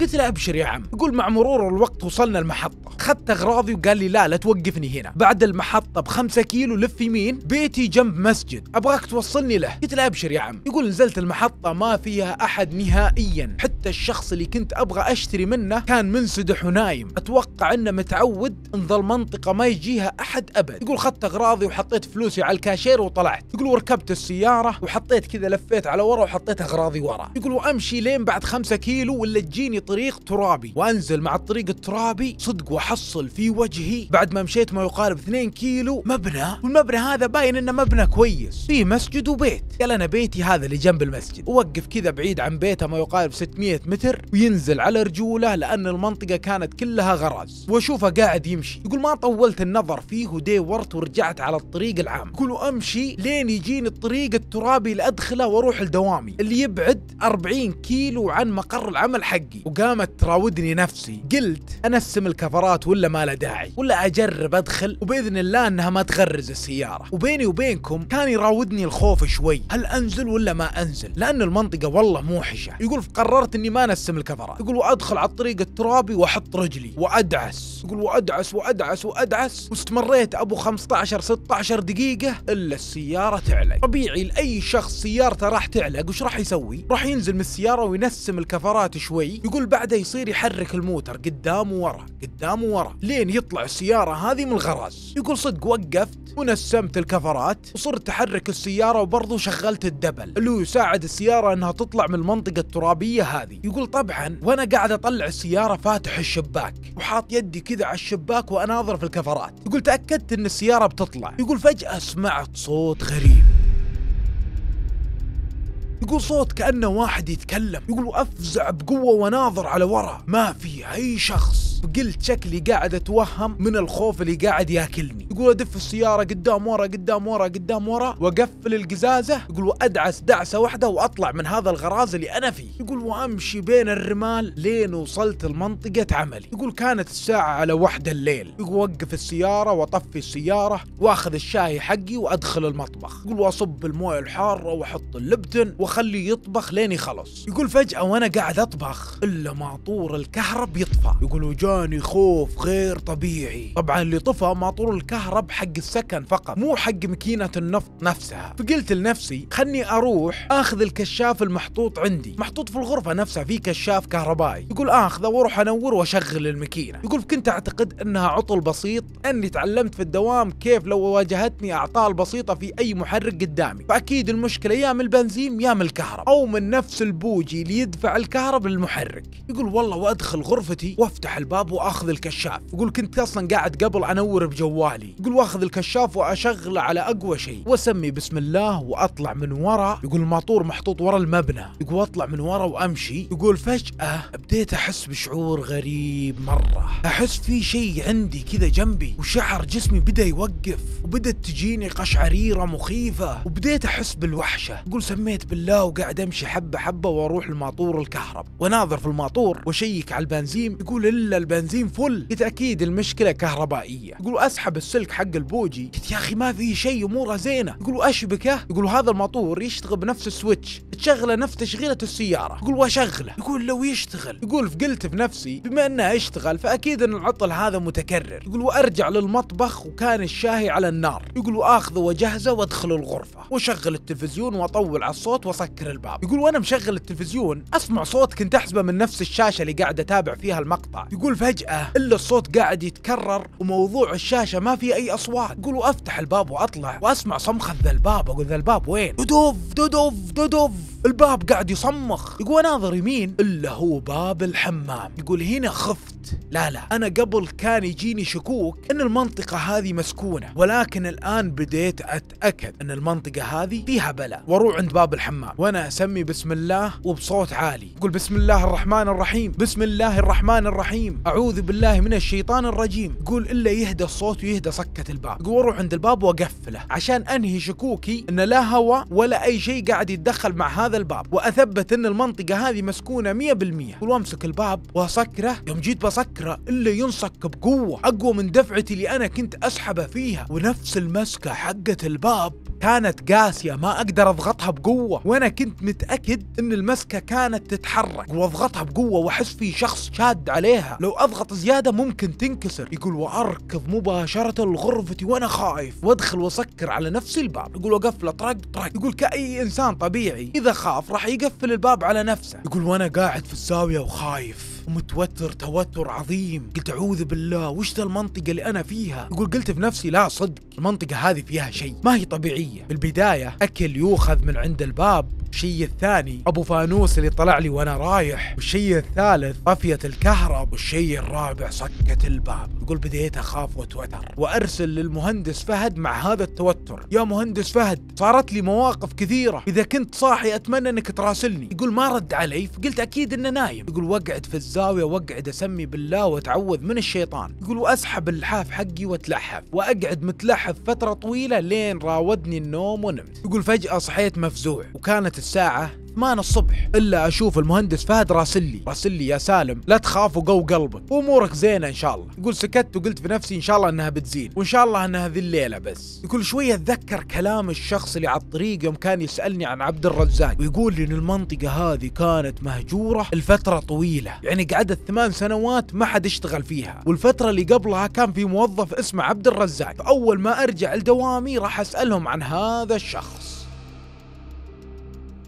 Speaker 1: قلت له ابشر يا عم يقول مع مرور الوقت وصلنا المحطه اخذت اغراضي وقال لي لا لا توقفني هنا بعد المحطه بخمسة كيلو لف يمين بيتي جنب مسجد ابغاك توصلني له قلت له ابشر يا عم يقول نزلت المحطه ما فيها احد نهائيا حتى الشخص اللي كنت ابغى اشتري منه كان منسدح ونايم اتوقع انه متعود ان ذا المنطقه ما يجيها احد ابد يقول خدت اغراضي وحطيت فلوسي على الكاشير وطلعت يقول وركبت السياره وحطيت كذا لفيت على ورا وحطيت اغراضي ورا يقول وامشي لين بعد خمسة كيلو ولا تجيني طريق ترابي وانزل مع الطريق الترابي صدق واحصل في وجهي بعد ما مشيت ما يقارب 2 كيلو مبنى والمبنى هذا باين انه مبنى كويس فيه مسجد وبيت قال انا بيتي هذا اللي جنب المسجد ووقف كذا بعيد عن بيته ما يقارب 600 متر وينزل على رجوله لان المنطقه كانت كلها غراز واشوفه قاعد يمشي يقول ما طولت النظر فيه وديورت ورجعت على الطريق العام يقول امشي لين يجيني الطريق الترابي اللي ادخله واروح لدوامي اللي يبعد 40 كيلو عن مقر العمل حقي وقامت تراودني نفسي قلت انسم الكفرات ولا ما له داعي ولا اجرب ادخل وباذن الله انها ما تغرز السياره وبيني وبينكم كان يراودني الخوف شوي هل انزل ولا ما انزل لان المنطقه والله موحشه يقول قررت اني ما انسم الكفرات يقول وادخل على الطريق الترابي واحط رجلي وادعس يقول وادعس وادعس وادعس واستمريت ابو 15 16 دقيقه الا السياره تعلق طبيعي لاي شخص سيارته راح تعلق وش راح يسوي راح ينزل من السياره وينسم الكفرات شوي يقول بعده يصير يحرك الموتر قدام وورا قدام وورا لين يطلع السيارة هذه من الغراز يقول صدق وقفت ونسمت الكفرات وصرت أحرك السيارة وبرضه شغلت الدبل اللي هو يساعد السيارة أنها تطلع من المنطقة الترابية هذه يقول طبعا وأنا قاعد أطلع السيارة فاتح الشباك وحاط يدي كذا على الشباك وأناظر في الكفرات يقول تأكدت أن السيارة بتطلع يقول فجأة سمعت صوت غريب يقول صوت كأنه واحد يتكلم يقول وأفزع بقوة وناظر على ورا ما في أي شخص قلت شكلي قاعد أتوهم من الخوف اللي قاعد ياكلني يقول ادف السياره قدام ورا قدام ورا قدام ورا واقفل القزازه يقول وادعس دعسه واحده واطلع من هذا الغراز اللي انا فيه يقول وامشي بين الرمال لين وصلت لمنطقه عملي يقول كانت الساعه على واحدة الليل يقول وقف السياره واطفي السياره واخذ الشاي حقي وادخل المطبخ يقول واصب المويه الحاره واحط اللبتن واخليه يطبخ لين يخلص يقول فجاه وانا قاعد اطبخ الا ماطور الكهرب يطفى يقول وجاني خوف غير طبيعي طبعا اللي طفى ماطور الكهرب الكهرب حق السكن فقط مو حق مكينة النفط نفسها فقلت لنفسي خلني أروح أخذ الكشاف المحطوط عندي محطوط في الغرفة نفسها في كشاف كهربائي يقول أخذه وأروح أنور وأشغل المكينة يقول كنت أعتقد أنها عطل بسيط أني تعلمت في الدوام كيف لو واجهتني أعطال بسيطة في أي محرك قدامي فأكيد المشكلة يا من البنزين يا من الكهرب أو من نفس البوجي اللي يدفع الكهرب للمحرك يقول والله وأدخل غرفتي وأفتح الباب وأخذ الكشاف يقول كنت أصلا قاعد قبل أنور بجوالي تقول واخذ الكشاف واشغله على اقوى شيء واسمي بسم الله واطلع من ورا يقول الماطور محطوط ورا المبنى يقول اطلع من ورا وامشي يقول فجاه بديت احس بشعور غريب مره احس في شيء عندي كذا جنبي وشعر جسمي بدا يوقف وبدت تجيني قشعريره مخيفه وبديت احس بالوحشه يقول سميت بالله وقاعد امشي حبه حبه واروح الماطور الكهرب وناظر في الماطور واشيك على البنزين يقول الا البنزين فل قلت اكيد المشكله كهربائيه يقول اسحب السلك الشريك حق البوجي قلت يا اخي ما في شيء اموره زينه يقولوا اشبكه يقولوا هذا الماطور يشتغل بنفس السويتش تشغله نفس تشغيله السياره يقول واشغله يقول لو يشتغل يقول فقلت بنفسي بما انه اشتغل فاكيد ان العطل هذا متكرر يقول وارجع للمطبخ وكان الشاهي على النار يقول واخذه واجهزه وادخل الغرفه واشغل التلفزيون واطول على الصوت واسكر الباب يقول وانا مشغل التلفزيون اسمع صوت كنت احسبه من نفس الشاشه اللي قاعد اتابع فيها المقطع يقول فجاه الا الصوت قاعد يتكرر وموضوع الشاشه ما في في اي اصوات قولوا افتح الباب واطلع واسمع صمخه ذا الباب اقول ذا الباب وين دودوف دودوف دودوف الباب قاعد يصمخ يقول اناظر يمين الا هو باب الحمام يقول هنا خفت لا لا انا قبل كان يجيني شكوك ان المنطقه هذه مسكونه ولكن الان بديت اتاكد ان المنطقه هذه فيها بلاء واروح عند باب الحمام وانا اسمي بسم الله وبصوت عالي يقول بسم الله الرحمن الرحيم بسم الله الرحمن الرحيم اعوذ بالله من الشيطان الرجيم يقول الا يهدى الصوت ويهدى سكه الباب يقول واروح عند الباب واقفله عشان انهي شكوكي ان لا هواء ولا اي شيء قاعد يتدخل مع هذا هذا الباب واثبت ان المنطقه هذه مسكونه 100% وامسك الباب واسكره يوم جيت بسكره الا ينصك بقوه اقوى من دفعتي اللي انا كنت اسحبه فيها ونفس المسكه حقه الباب كانت قاسية ما أقدر أضغطها بقوة وأنا كنت متأكد أن المسكة كانت تتحرك وأضغطها بقوة وأحس في شخص شاد عليها لو أضغط زيادة ممكن تنكسر يقول وأركض مباشرة لغرفتي وأنا خايف وأدخل وأسكر على نفسي الباب يقول وقفله طرق طرق يقول كأي إنسان طبيعي إذا يخاف راح يقفل الباب على نفسه يقول وانا قاعد في الزاويه وخايف ومتوتر توتر عظيم قلت اعوذ بالله وش ذا المنطقه اللي انا فيها يقول قلت في نفسي لا صدق المنطقه هذه فيها شيء ما هي طبيعيه بالبدايه اكل يوخذ من عند الباب الشيء الثاني ابو فانوس اللي طلع لي وانا رايح والشيء الثالث طفيه الكهرب والشيء الرابع صكه الباب يقول بديت اخاف واتوتر وارسل للمهندس فهد مع هذا التوتر يا مهندس فهد صارت لي مواقف كثيره اذا كنت صاحي اتمنى انك تراسلني يقول ما رد علي فقلت اكيد انه نايم يقول واقعد في الزاويه واقعد اسمي بالله واتعوذ من الشيطان يقول واسحب اللحاف حقي واتلحف واقعد متلحف فتره طويله لين راودني النوم ونمت يقول فجاه صحيت مفزوع وكانت الساعة 8 الصبح الا اشوف المهندس فهد راسلي راسلي يا سالم لا تخاف وقو قلبك وامورك زينه ان شاء الله يقول سكت وقلت في نفسي ان شاء الله انها بتزين وان شاء الله انها ذي الليله بس يقول شويه اتذكر كلام الشخص اللي على الطريق يوم كان يسالني عن عبد الرزاق ويقول لي ان المنطقه هذه كانت مهجوره لفتره طويله يعني قعدت ثمان سنوات ما حد اشتغل فيها والفتره اللي قبلها كان في موظف اسمه عبد الرزاق فاول ما ارجع لدوامي راح اسالهم عن هذا الشخص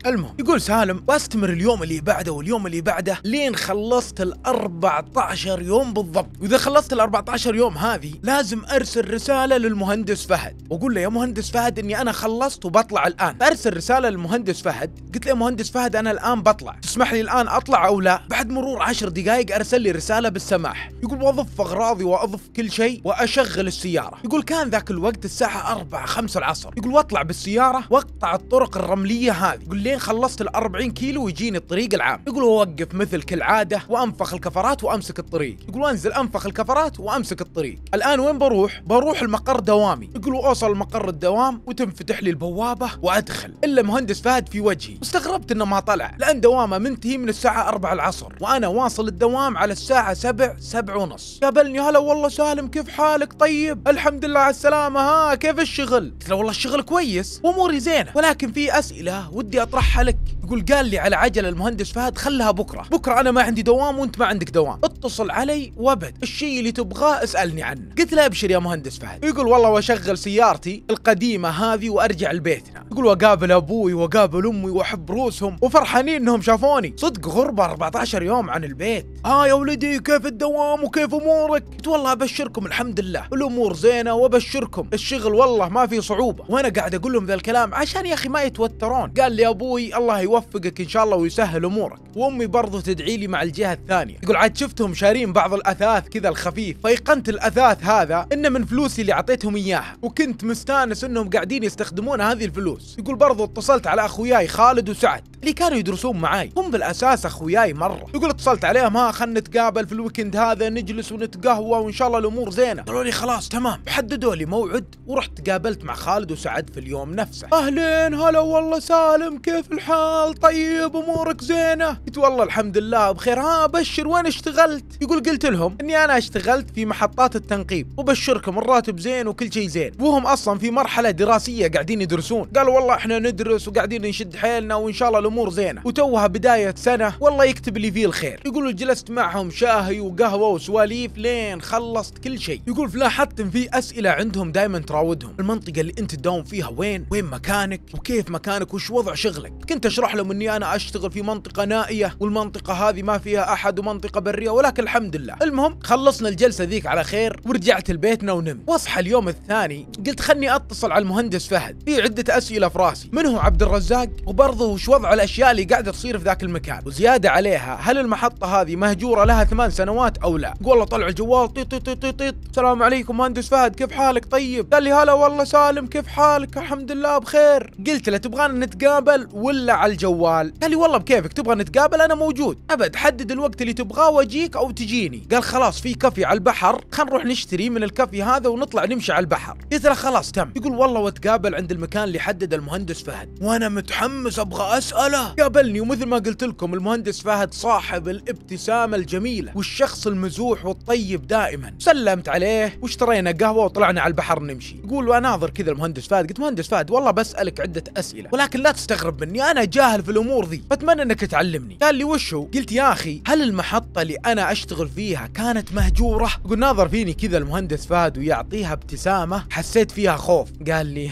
Speaker 1: المهم يقول سالم واستمر اليوم اللي بعده واليوم اللي بعده لين خلصت ال 14 يوم بالضبط واذا خلصت ال 14 يوم هذه لازم ارسل رساله للمهندس فهد واقول له يا مهندس فهد اني انا خلصت وبطلع الان فارسل رساله للمهندس فهد قلت له يا مهندس فهد انا الان بطلع تسمح لي الان اطلع او لا بعد مرور 10 دقائق ارسل لي رساله بالسماح يقول واضف اغراضي واضف كل شيء واشغل السياره يقول كان ذاك الوقت الساعه 4 5 العصر يقول واطلع بالسياره واقطع الطرق الرمليه هذه يقول لين خلصت ال 40 كيلو ويجيني الطريق العام يقول اوقف مثل كالعاده وانفخ الكفرات وامسك الطريق يقول انزل انفخ الكفرات وامسك الطريق الان وين بروح بروح المقر دوامي يقول اوصل مقر الدوام وتنفتح لي البوابه وادخل الا مهندس فهد في وجهي استغربت انه ما طلع لان دوامه منتهي من الساعه 4 العصر وانا واصل الدوام على الساعه 7 7 ونص قابلني هلا والله سالم كيف حالك طيب الحمد لله على السلامه ها كيف الشغل قلت له والله الشغل كويس واموري زينه ولكن في اسئله ودي اطرح لك يقول قال لي على عجله المهندس فهد خلها بكره بكره انا ما عندي دوام وانت ما عندك دوام اتصل علي وابد الشيء اللي تبغاه اسالني عنه قلت له ابشر يا مهندس فهد يقول والله واشغل سيارتي القديمه هذه وارجع لبيتنا يقول واقابل ابوي واقابل امي واحب روسهم وفرحانين انهم شافوني صدق غربه 14 يوم عن البيت اه يا ولدي كيف الدوام وكيف امورك قلت والله ابشركم الحمد لله الامور زينه وابشركم الشغل والله ما في صعوبه وانا قاعد اقول لهم ذا الكلام عشان يا اخي ما يتوترون قال لي ابوي الله يوفق يوفقك ان شاء الله ويسهل امورك وامي برضو تدعي لي مع الجهه الثانيه تقول عاد شفتهم شارين بعض الاثاث كذا الخفيف فايقنت الاثاث هذا انه من فلوسي اللي اعطيتهم اياها وكنت مستانس انهم قاعدين يستخدمون هذه الفلوس يقول برضو اتصلت على اخوياي خالد وسعد اللي كانوا يدرسون معاي هم بالاساس اخوياي مره يقول اتصلت عليهم ها خلنا نتقابل في الويكند هذا نجلس ونتقهوى وان شاء الله الامور زينه قالوا لي خلاص تمام حددوا لي موعد ورحت قابلت مع خالد وسعد في اليوم نفسه اهلين هلا والله سالم كيف الحال الحال طيب امورك زينه قلت والله الحمد لله بخير ها ابشر وين اشتغلت يقول قلت لهم اني انا اشتغلت في محطات التنقيب وبشركم الراتب زين وكل شيء زين وهم اصلا في مرحله دراسيه قاعدين يدرسون قالوا والله احنا ندرس وقاعدين نشد حيلنا وان شاء الله الامور زينه وتوها بدايه سنه والله يكتب لي فيه الخير يقول جلست معهم شاهي وقهوه وسواليف لين خلصت كل شيء يقول فلاحظت ان في اسئله عندهم دائما تراودهم المنطقه اللي انت تداوم فيها وين وين مكانك وكيف مكانك وش وضع شغلك كنت اشرح أعلم أني أنا أشتغل في منطقة نائية والمنطقة هذه ما فيها أحد ومنطقة برية ولكن الحمد لله المهم خلصنا الجلسة ذيك على خير ورجعت لبيتنا ونمت واصحى اليوم الثاني قلت خلني أتصل على المهندس فهد في عدة أسئلة في راسي من هو عبد الرزاق وبرضه وش وضع الأشياء اللي قاعدة تصير في ذاك المكان وزيادة عليها هل المحطة هذه مهجورة لها ثمان سنوات أو لا والله طلع الجوال طيط طيط طيط طيط السلام عليكم مهندس فهد كيف حالك طيب قال لي هلا والله سالم كيف حالك الحمد لله بخير قلت له تبغانا نتقابل ولا على الجوال الجوال قال لي والله بكيفك تبغى نتقابل انا موجود ابد حدد الوقت اللي تبغاه واجيك او تجيني قال خلاص في كافي على البحر خلينا نروح نشتري من الكافي هذا ونطلع نمشي على البحر قلت له خلاص تم يقول والله واتقابل عند المكان اللي حدد المهندس فهد وانا متحمس ابغى اساله قابلني ومثل ما قلت لكم المهندس فهد صاحب الابتسامه الجميله والشخص المزوح والطيب دائما سلمت عليه واشترينا قهوه وطلعنا على البحر نمشي يقول اناظر كذا المهندس فهد قلت مهندس فهد والله بسالك عده اسئله ولكن لا تستغرب مني انا جاهز متساهل في الامور ذي فاتمنى انك تعلمني قال لي وشو قلت يا اخي هل المحطه اللي انا اشتغل فيها كانت مهجوره قلت ناظر فيني كذا المهندس فهد ويعطيها ابتسامه حسيت فيها خوف قال لي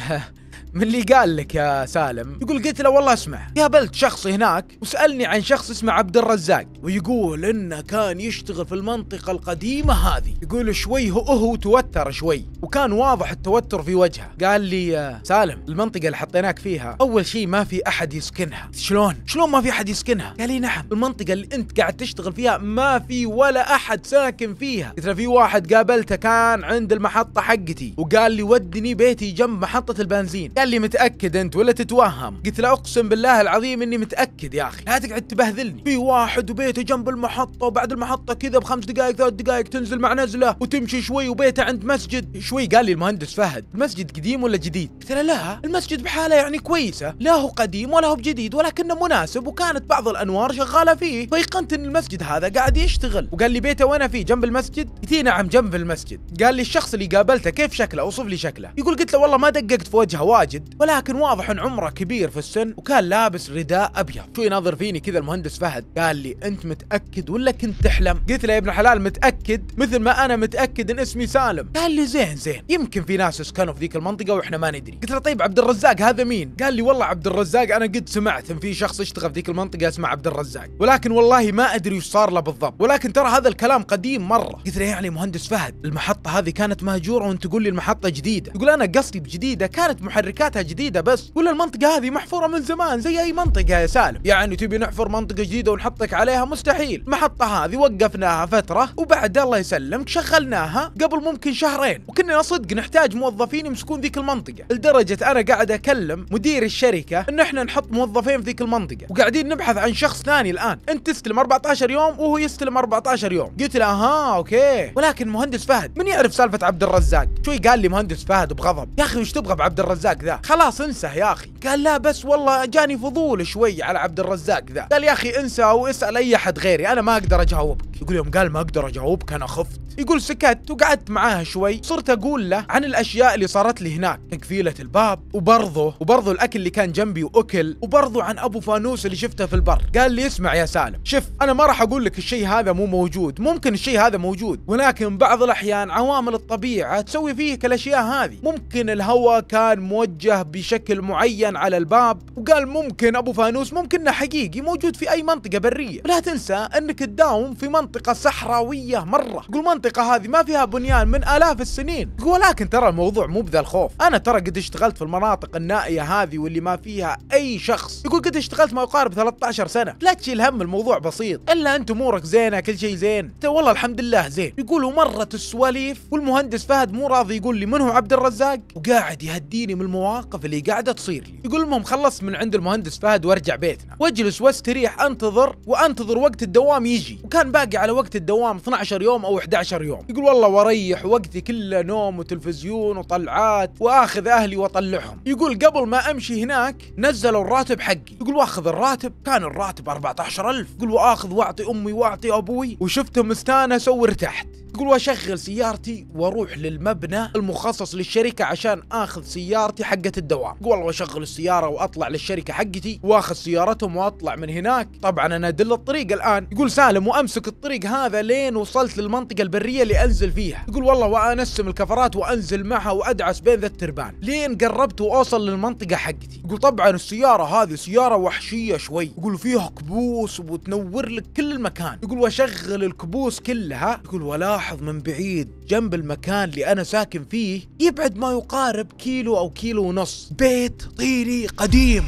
Speaker 1: من اللي قال لك يا سالم يقول قلت له والله اسمع قابلت شخص هناك وسالني عن شخص اسمه عبد الرزاق ويقول انه كان يشتغل في المنطقه القديمه هذه يقول شوي هو هو توتر شوي وكان واضح التوتر في وجهه قال لي يا سالم المنطقه اللي حطيناك فيها اول شيء ما في احد يسكنها شلون شلون ما في احد يسكنها قال لي نعم المنطقه اللي انت قاعد تشتغل فيها ما في ولا احد ساكن فيها قلت له في واحد قابلته كان عند المحطه حقتي وقال لي ودني بيتي جنب محطه البنزين قال لي متاكد انت ولا تتوهم قلت له اقسم بالله العظيم اني متاكد يا اخي لا تقعد تبهذلني في واحد وبيته جنب المحطه وبعد المحطه كذا بخمس دقائق ثلاث دقائق تنزل مع نزله وتمشي شوي وبيته عند مسجد شوي قال لي المهندس فهد المسجد قديم ولا جديد قلت له لا المسجد بحاله يعني كويسه لا هو قديم ولا هو بجديد ولكنه مناسب وكانت بعض الانوار شغاله فيه فيقنت ان المسجد هذا قاعد يشتغل وقال لي بيته وين فيه جنب المسجد قلت نعم جنب المسجد قال لي الشخص اللي قابلته كيف شكله اوصف لي شكله يقول قلت له والله ما دققت في وجهه واجد ولكن واضح ان عمره كبير في السن وكان لابس رداء ابيض شو ينظر فيني كذا المهندس فهد قال لي انت متاكد ولا كنت تحلم قلت له يا ابن حلال متاكد مثل ما انا متاكد ان اسمي سالم قال لي زين زين يمكن في ناس سكنوا في ذيك المنطقه واحنا ما ندري قلت له طيب عبد الرزاق هذا مين قال لي والله عبد الرزاق انا قد سمعت ان في شخص اشتغل في ذيك المنطقه اسمه عبد الرزاق ولكن والله ما ادري وش صار له بالضبط ولكن ترى هذا الكلام قديم مره قلت له يعني مهندس فهد المحطه هذه كانت مهجوره وانت تقول لي المحطه جديده يقول انا قصدي بجديده كانت محرك حركاتها جديده بس ولا المنطقه هذه محفوره من زمان زي اي منطقه يا سالم يعني تبي نحفر منطقه جديده ونحطك عليها مستحيل المحطه هذه وقفناها فتره وبعد الله يسلمك شغلناها قبل ممكن شهرين وكنا صدق نحتاج موظفين يمسكون ذيك المنطقه لدرجه انا قاعد اكلم مدير الشركه ان احنا نحط موظفين في ذيك المنطقه وقاعدين نبحث عن شخص ثاني الان انت تستلم 14 يوم وهو يستلم 14 يوم قلت له اها اوكي ولكن مهندس فهد من يعرف سالفه عبد الرزاق شوي قال لي مهندس فهد بغضب يا اخي وش تبغى بعبد الرزاق ذا خلاص انسه يا اخي قال لا بس والله جاني فضول شوي على عبد الرزاق ذا قال يا اخي انسى واسال اي احد غيري انا ما اقدر اجاوبك يقول يوم قال ما اقدر اجاوبك انا خفت يقول سكت وقعدت معاها شوي صرت اقول له عن الاشياء اللي صارت لي هناك تقفيله الباب وبرضه وبرضه الاكل اللي كان جنبي واكل وبرضه عن ابو فانوس اللي شفته في البر قال لي اسمع يا سالم شف انا ما راح اقول لك الشيء هذا مو موجود ممكن الشيء هذا موجود ولكن بعض الاحيان عوامل الطبيعه تسوي فيك الاشياء هذه ممكن الهواء كان موجه بشكل معين على الباب وقال ممكن ابو فانوس ممكن حقيقي موجود في اي منطقه بريه لا تنسى انك تداوم في منطقه صحراويه مره قول منطقه المنطقة هذه ما فيها بنيان من آلاف السنين ولكن ترى الموضوع مو بذا الخوف أنا ترى قد اشتغلت في المناطق النائية هذه واللي ما فيها أي شخص يقول قد اشتغلت ما يقارب 13 سنة لا تشيل هم الموضوع بسيط إلا أنت أمورك زينة كل شيء زين والله الحمد لله زين يقول مرت السواليف والمهندس فهد مو راضي يقول لي من هو عبد الرزاق وقاعد يهديني من المواقف اللي قاعدة تصير لي يقول المهم خلصت من عند المهندس فهد وارجع بيتنا واجلس واستريح انتظر وانتظر وقت الدوام يجي وكان باقي على وقت الدوام 12 يوم او 11 12 يوم يقول والله وريح وقتي كله نوم وتلفزيون وطلعات واخذ اهلي واطلعهم يقول قبل ما امشي هناك نزلوا الراتب حقي يقول واخذ الراتب كان الراتب 14000 يقول واخذ واعطي امي واعطي ابوي وشفتهم مستانسه وارتحت يقول واشغل سيارتي واروح للمبنى المخصص للشركه عشان اخذ سيارتي حقه الدوام يقول والله واشغل السياره واطلع للشركه حقتي واخذ سيارتهم واطلع من هناك طبعا انا ادل الطريق الان يقول سالم وامسك الطريق هذا لين وصلت للمنطقه البريه الحريه اللي انزل فيها يقول والله وانسم الكفرات وانزل معها وادعس بين ذا التربان لين قربت واوصل للمنطقه حقتي يقول طبعا السياره هذه سياره وحشيه شوي يقول فيها كبوس وتنور لك كل المكان يقول واشغل الكبوس كلها يقول ولاحظ من بعيد جنب المكان اللي انا ساكن فيه يبعد ما يقارب كيلو او كيلو ونص بيت طيري قديم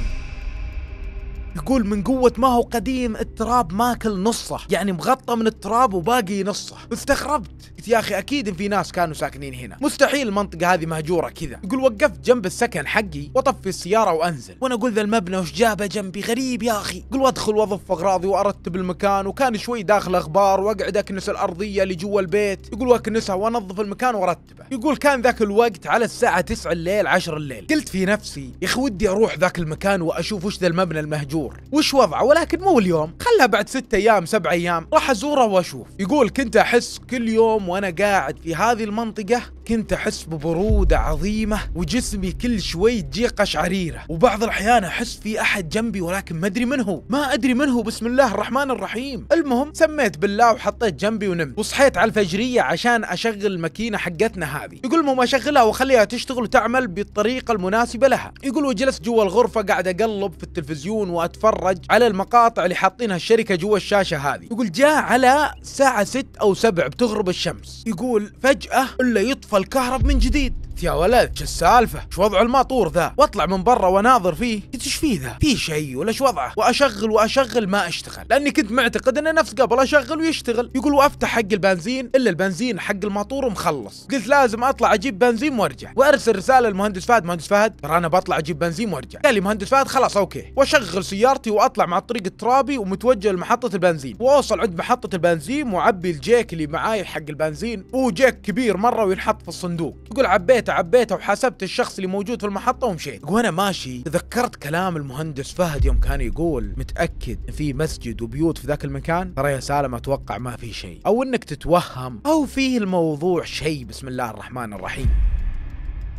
Speaker 1: يقول من قوة ما هو قديم التراب ماكل نصه يعني مغطى من التراب وباقي نصه استغربت قلت يا اخي اكيد ان في ناس كانوا ساكنين هنا مستحيل المنطقة هذه مهجورة كذا يقول وقفت جنب السكن حقي واطفي السيارة وانزل وانا اقول ذا المبنى وش جابه جنبي غريب يا اخي قل وادخل واضف اغراضي وارتب المكان وكان شوي داخل اخبار واقعد اكنس الارضية اللي جوا البيت يقول واكنسها وانظف المكان وارتبه يقول كان ذاك الوقت على الساعة 9 الليل 10 الليل قلت في نفسي يا اخي ودي اروح ذاك المكان واشوف وش ذا المبنى المهجور ازور وش وضعه ولكن مو اليوم خلها بعد ستة ايام سبع ايام راح ازوره واشوف يقول كنت احس كل يوم وانا قاعد في هذه المنطقة كنت أحس ببرودة عظيمة وجسمي كل شوي تجي قشعريرة وبعض الأحيان أحس في أحد جنبي ولكن ما أدري من هو ما أدري من هو بسم الله الرحمن الرحيم المهم سميت بالله وحطيت جنبي ونمت وصحيت على الفجرية عشان أشغل الماكينة حقتنا هذه يقول المهم أشغلها وأخليها تشتغل وتعمل بالطريقة المناسبة لها يقول وجلست جوا الغرفة قاعد أقلب في التلفزيون وأتفرج على المقاطع اللي حاطينها الشركة جوا الشاشة هذه يقول جاء على الساعه 6 أو 7 بتغرب الشمس يقول فجأة إلا يطفى الكهرب من جديد يا ولد شو السالفه شو وضع الماطور ذا واطلع من برا واناظر فيه قلت ايش فيه ذا في شيء ولا ايش وضعه واشغل واشغل ما اشتغل لاني كنت معتقد انه نفس قبل اشغل ويشتغل يقول وافتح حق البنزين الا البنزين حق الماطور مخلص قلت لازم اطلع اجيب بنزين وارجع وارسل رساله للمهندس فهد مهندس فهد ترى انا بطلع اجيب بنزين وارجع قال لي مهندس فهد خلاص اوكي واشغل سيارتي واطلع مع الطريق الترابي ومتوجه لمحطه البنزين واوصل عند محطه البنزين وعبي الجيك اللي معاي حق البنزين وجيك كبير مره وينحط في الصندوق يقول عبيت تعبيته وحاسبت الشخص اللي موجود في المحطه ومشيت وانا ماشي تذكرت كلام المهندس فهد يوم كان يقول متاكد في مسجد وبيوت في ذاك المكان ترى يا سالم اتوقع ما في شيء او انك تتوهم او فيه الموضوع شيء بسم الله الرحمن الرحيم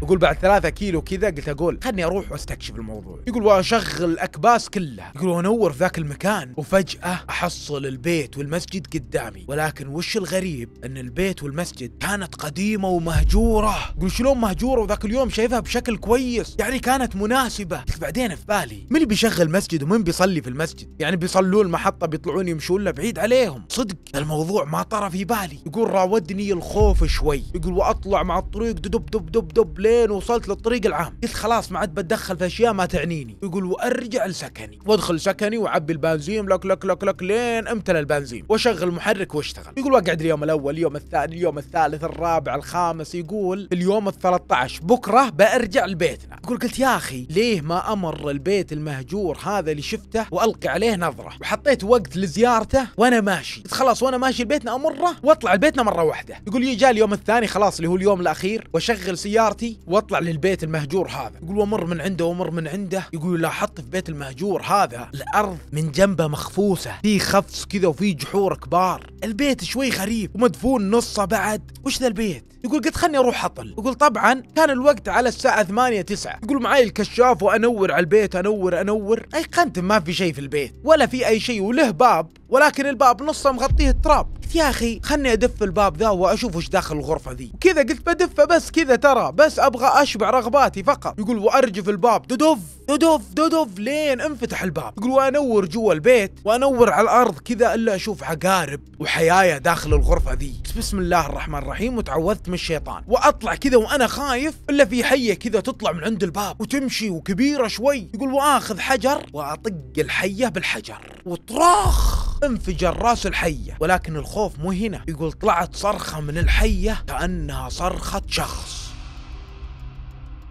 Speaker 1: يقول بعد ثلاثة كيلو كذا قلت اقول خلني اروح واستكشف الموضوع يقول واشغل الاكباس كلها يقول وانور في ذاك المكان وفجأة احصل البيت والمسجد قدامي ولكن وش الغريب ان البيت والمسجد كانت قديمة ومهجورة يقول شلون مهجورة وذاك اليوم شايفها بشكل كويس يعني كانت مناسبة بعدين في بالي من بيشغل مسجد ومن بيصلي في المسجد يعني بيصلوا المحطة بيطلعون يمشون له بعيد عليهم صدق الموضوع ما طرى في بالي يقول راودني الخوف شوي يقول واطلع مع الطريق دب دب دب دب, دب لين وصلت للطريق العام قلت خلاص ما عاد بتدخل في اشياء ما تعنيني يقول وارجع لسكني وادخل سكني واعبي البنزين لك لك لك لك لين امتلى البنزين واشغل المحرك واشتغل يقول واقعد اليوم الاول اليوم الثاني اليوم الثالث الرابع الخامس يقول اليوم ال 13 بكره بارجع لبيتنا يقول قلت يا اخي ليه ما امر البيت المهجور هذا اللي شفته والقي عليه نظره وحطيت وقت لزيارته وانا ماشي قلت خلاص وانا ماشي لبيتنا امره واطلع لبيتنا مره واحده يقول يجي اليوم الثاني خلاص اللي هو اليوم الاخير واشغل سيارتي واطلع للبيت المهجور هذا يقول ومر من عنده ومر من عنده يقول لاحظت في بيت المهجور هذا الارض من جنبه مخفوسه في خفص كذا وفي جحور كبار البيت شوي غريب ومدفون نصه بعد وش ذا البيت يقول قلت خلني اروح اطل يقول طبعا كان الوقت على الساعه 8 9 يقول معي الكشاف وانور على البيت انور انور ايقنت ما في شيء في البيت ولا في اي شيء وله باب ولكن الباب نصه مغطيه تراب قلت يا اخي خلني ادف الباب ذا واشوف وش داخل الغرفه ذي وكذا قلت بدفه بس كذا ترى بس ابغى اشبع رغباتي فقط يقول وارجف الباب تدف دودوف دودوف لين انفتح الباب يقول وانور جوا البيت وانور على الارض كذا الا اشوف عقارب وحيايا داخل الغرفه ذي بسم الله الرحمن الرحيم وتعوذت من الشيطان واطلع كذا وانا خايف الا في حيه كذا تطلع من عند الباب وتمشي وكبيره شوي يقول واخذ حجر واطق الحيه بالحجر وطراخ انفجر راس الحية ولكن الخوف مو هنا يقول طلعت صرخة من الحية كأنها صرخة شخص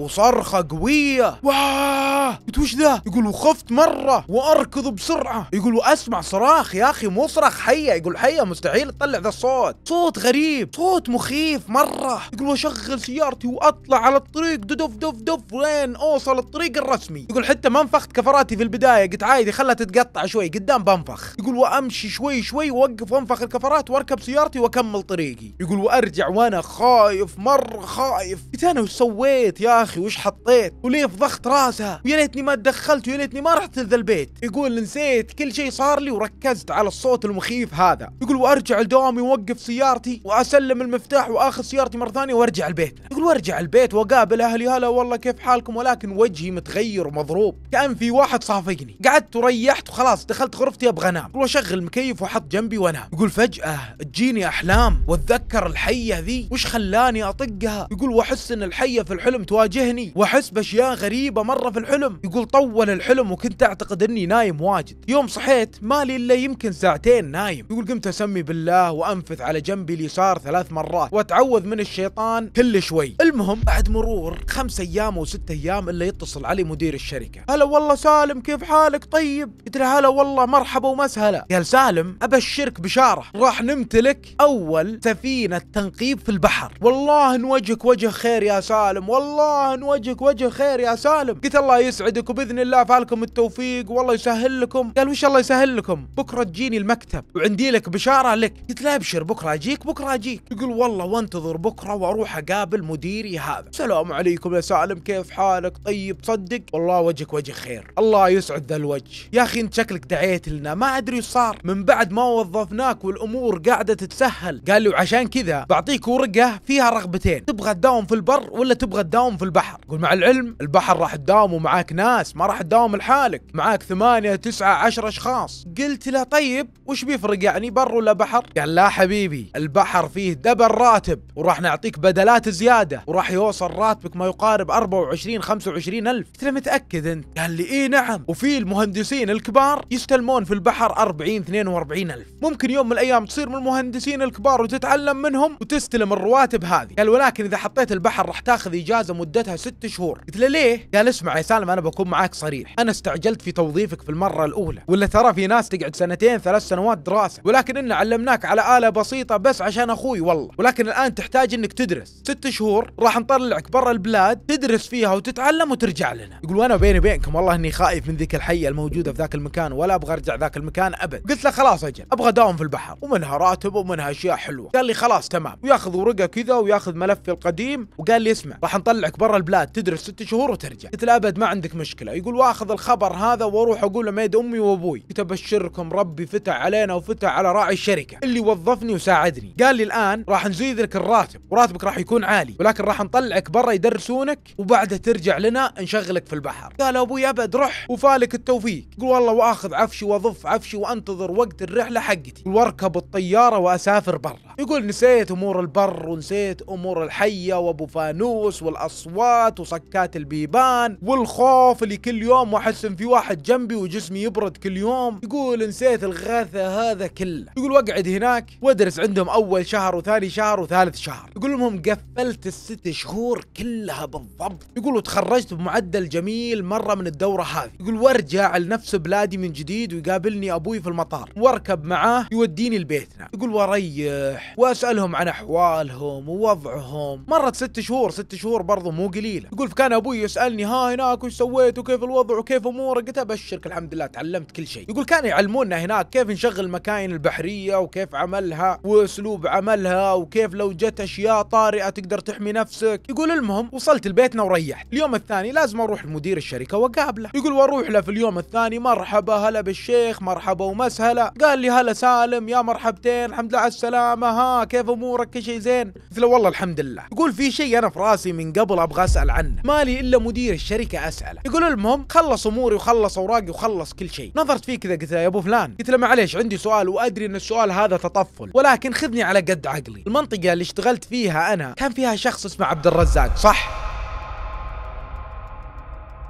Speaker 1: وصرخة قوية واه وش ذا يقول وخفت مرة واركض بسرعة يقول واسمع صراخ يا اخي مو صراخ حية يقول حية مستحيل تطلع ذا الصوت صوت غريب صوت مخيف مرة يقول واشغل سيارتي واطلع على الطريق دف دف دف وين اوصل الطريق الرسمي يقول حتى ما انفخت كفراتي في البداية قلت عادي خلها تتقطع شوي قدام بنفخ يقول وامشي شوي شوي واوقف وانفخ الكفرات واركب سيارتي واكمل طريقي يقول وارجع وانا خايف مرة خايف قلت انا وش سويت يا اخي اخي وش حطيت وليه في ضغط راسها ويا ليتني ما تدخلت ويا ليتني ما رحت لذا البيت يقول نسيت كل شيء صار لي وركزت على الصوت المخيف هذا يقول وارجع لدوامي واوقف سيارتي واسلم المفتاح واخذ سيارتي مره ثانيه وارجع البيت يقول وارجع البيت واقابل اهلي هلا والله كيف حالكم ولكن وجهي متغير ومضروب كان في واحد صافقني قعدت وريحت وخلاص دخلت غرفتي ابغى انام واشغل المكيف واحط جنبي وانام يقول فجاه تجيني احلام واتذكر الحيه ذي وش خلاني اطقها يقول واحس ان الحيه في الحلم تواجه واجهني واحس باشياء غريبه مره في الحلم يقول طول الحلم وكنت اعتقد اني نايم واجد يوم صحيت مالي الا يمكن ساعتين نايم يقول قمت اسمي بالله وانفث على جنبي اليسار ثلاث مرات واتعوذ من الشيطان كل شوي المهم بعد مرور خمس ايام او ست ايام الا يتصل علي مدير الشركه هلا والله سالم كيف حالك طيب قلت له هلا والله مرحبا ومسهلا قال سالم ابشرك بشاره راح نمتلك اول سفينه تنقيب في البحر والله ان وجهك وجه خير يا سالم والله الان وجهك وجه خير يا سالم قلت الله يسعدك وباذن الله فالكم التوفيق والله يسهل لكم قال وش الله يسهل لكم بكره تجيني المكتب وعندي لك بشاره لك قلت لا ابشر بكره اجيك بكره اجيك يقول والله وانتظر بكره واروح اقابل مديري هذا السلام عليكم يا سالم كيف حالك طيب صدق والله وجهك وجه خير الله يسعد ذا الوجه يا اخي انت شكلك دعيت لنا ما ادري ايش صار من بعد ما وظفناك والامور قاعده تتسهل قال لي وعشان كذا بعطيك ورقه فيها رغبتين تبغى تداوم في البر ولا تبغى تداوم في البحر يقول مع العلم البحر راح تداوم ومعاك ناس ما راح تداوم لحالك معاك ثمانية تسعة عشر أشخاص قلت له طيب وش بيفرق يعني بر ولا بحر قال لا حبيبي البحر فيه دبل راتب وراح نعطيك بدلات زيادة وراح يوصل راتبك ما يقارب 24 25 ألف قلت له متأكد أنت قال لي إيه نعم وفي المهندسين الكبار يستلمون في البحر 40 42 ألف ممكن يوم من الأيام تصير من المهندسين الكبار وتتعلم منهم وتستلم الرواتب هذه قال ولكن إذا حطيت البحر راح تاخذ إجازة مدة مدتها ست شهور قلت له ليه قال اسمع يا سالم انا بكون معاك صريح انا استعجلت في توظيفك في المره الاولى ولا ترى في ناس تقعد سنتين ثلاث سنوات دراسه ولكن ان علمناك على اله بسيطه بس عشان اخوي والله ولكن الان تحتاج انك تدرس ست شهور راح نطلعك برا البلاد تدرس فيها وتتعلم وترجع لنا يقول وانا بيني بينكم والله اني خايف من ذيك الحيه الموجوده في ذاك المكان ولا ابغى ارجع ذاك المكان ابد قلت له خلاص اجل ابغى اداوم في البحر ومنها راتب ومنها اشياء حلوه قال لي خلاص تمام وياخذ ورقه كذا وياخذ ملفي القديم وقال لي اسمع راح نطلعك برا برا البلاد تدرس ست شهور وترجع قلت له ابد ما عندك مشكله يقول واخذ الخبر هذا واروح اقول لميد امي وابوي قلت ابشركم ربي فتح علينا وفتح على راعي الشركه اللي وظفني وساعدني قال لي الان راح نزيد لك الراتب وراتبك راح يكون عالي ولكن راح نطلعك برا يدرسونك وبعدها ترجع لنا نشغلك في البحر قال ابوي ابد روح وفالك التوفيق يقول والله واخذ عفشي واضف عفشي وانتظر وقت الرحله حقتي واركب الطياره واسافر برا يقول نسيت امور البر ونسيت امور الحيه وابو فانوس والاصوات الاصوات وصكات البيبان والخوف اللي كل يوم واحس ان في واحد جنبي وجسمي يبرد كل يوم يقول نسيت الغاثة هذا كله يقول واقعد هناك وادرس عندهم اول شهر وثاني شهر وثالث شهر يقول لهم قفلت الست شهور كلها بالضبط يقول وتخرجت بمعدل جميل مرة من الدورة هذه يقول وارجع لنفس بلادي من جديد ويقابلني ابوي في المطار واركب معاه يوديني لبيتنا يقول وريح واسألهم عن احوالهم ووضعهم مرت ست شهور ست شهور برضو مو قليله يقول فكان ابوي يسالني ها هناك وش سويت وكيف الوضع وكيف امورك قلت ابشرك الحمد لله تعلمت كل شيء يقول كانوا يعلمونا هناك كيف نشغل المكاين البحريه وكيف عملها واسلوب عملها وكيف لو جت اشياء طارئه تقدر تحمي نفسك يقول المهم وصلت لبيتنا وريحت اليوم الثاني لازم اروح لمدير الشركه واقابله يقول واروح له في اليوم الثاني مرحبا هلا بالشيخ مرحبا ومسهلا قال لي هلا سالم يا مرحبتين الحمد لله على السلامه ها كيف امورك كل شيء زين قلت له والله الحمد لله يقول في شيء انا في راسي من قبل ابغى اسال عنه مالي الا مدير الشركه اساله يقول المهم خلص اموري وخلص اوراقي وخلص كل شيء نظرت فيه كذا قلت له يا ابو فلان قلت له معليش عندي سؤال وادري ان السؤال هذا تطفل ولكن خذني على قد عقلي المنطقه اللي اشتغلت فيها انا كان فيها شخص اسمه عبد الرزاق صح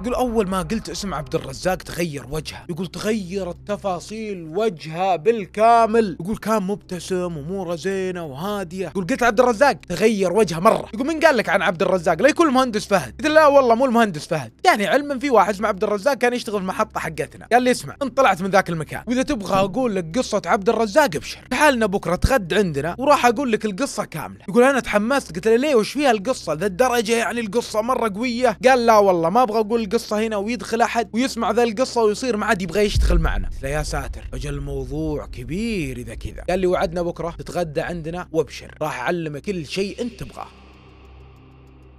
Speaker 1: يقول اول ما قلت اسم عبد الرزاق تغير وجهه يقول تغيرت تفاصيل وجهه بالكامل يقول كان مبتسم واموره زينه وهاديه يقول قلت عبد الرزاق تغير وجهه مره يقول من قال لك عن عبد الرزاق لا يكون المهندس فهد قلت لا والله مو المهندس فهد يعني علما في واحد اسمه عبد الرزاق كان يشتغل في المحطه حقتنا قال لي اسمع انت طلعت من ذاك المكان واذا تبغى اقول لك قصه عبد الرزاق ابشر تعالنا بكره تغد عندنا وراح اقول لك القصه كامله يقول انا تحمست قلت له ليه وش فيها القصه ذا الدرجه يعني القصه مره قويه قال لا والله ما ابغى اقول القصه هنا ويدخل احد ويسمع ذا القصه ويصير ما عاد يبغى يشتغل معنا لا يا ساتر اجل الموضوع كبير اذا كذا قال لي وعدنا بكره تتغدى عندنا وابشر راح اعلمك كل شيء انت تبغاه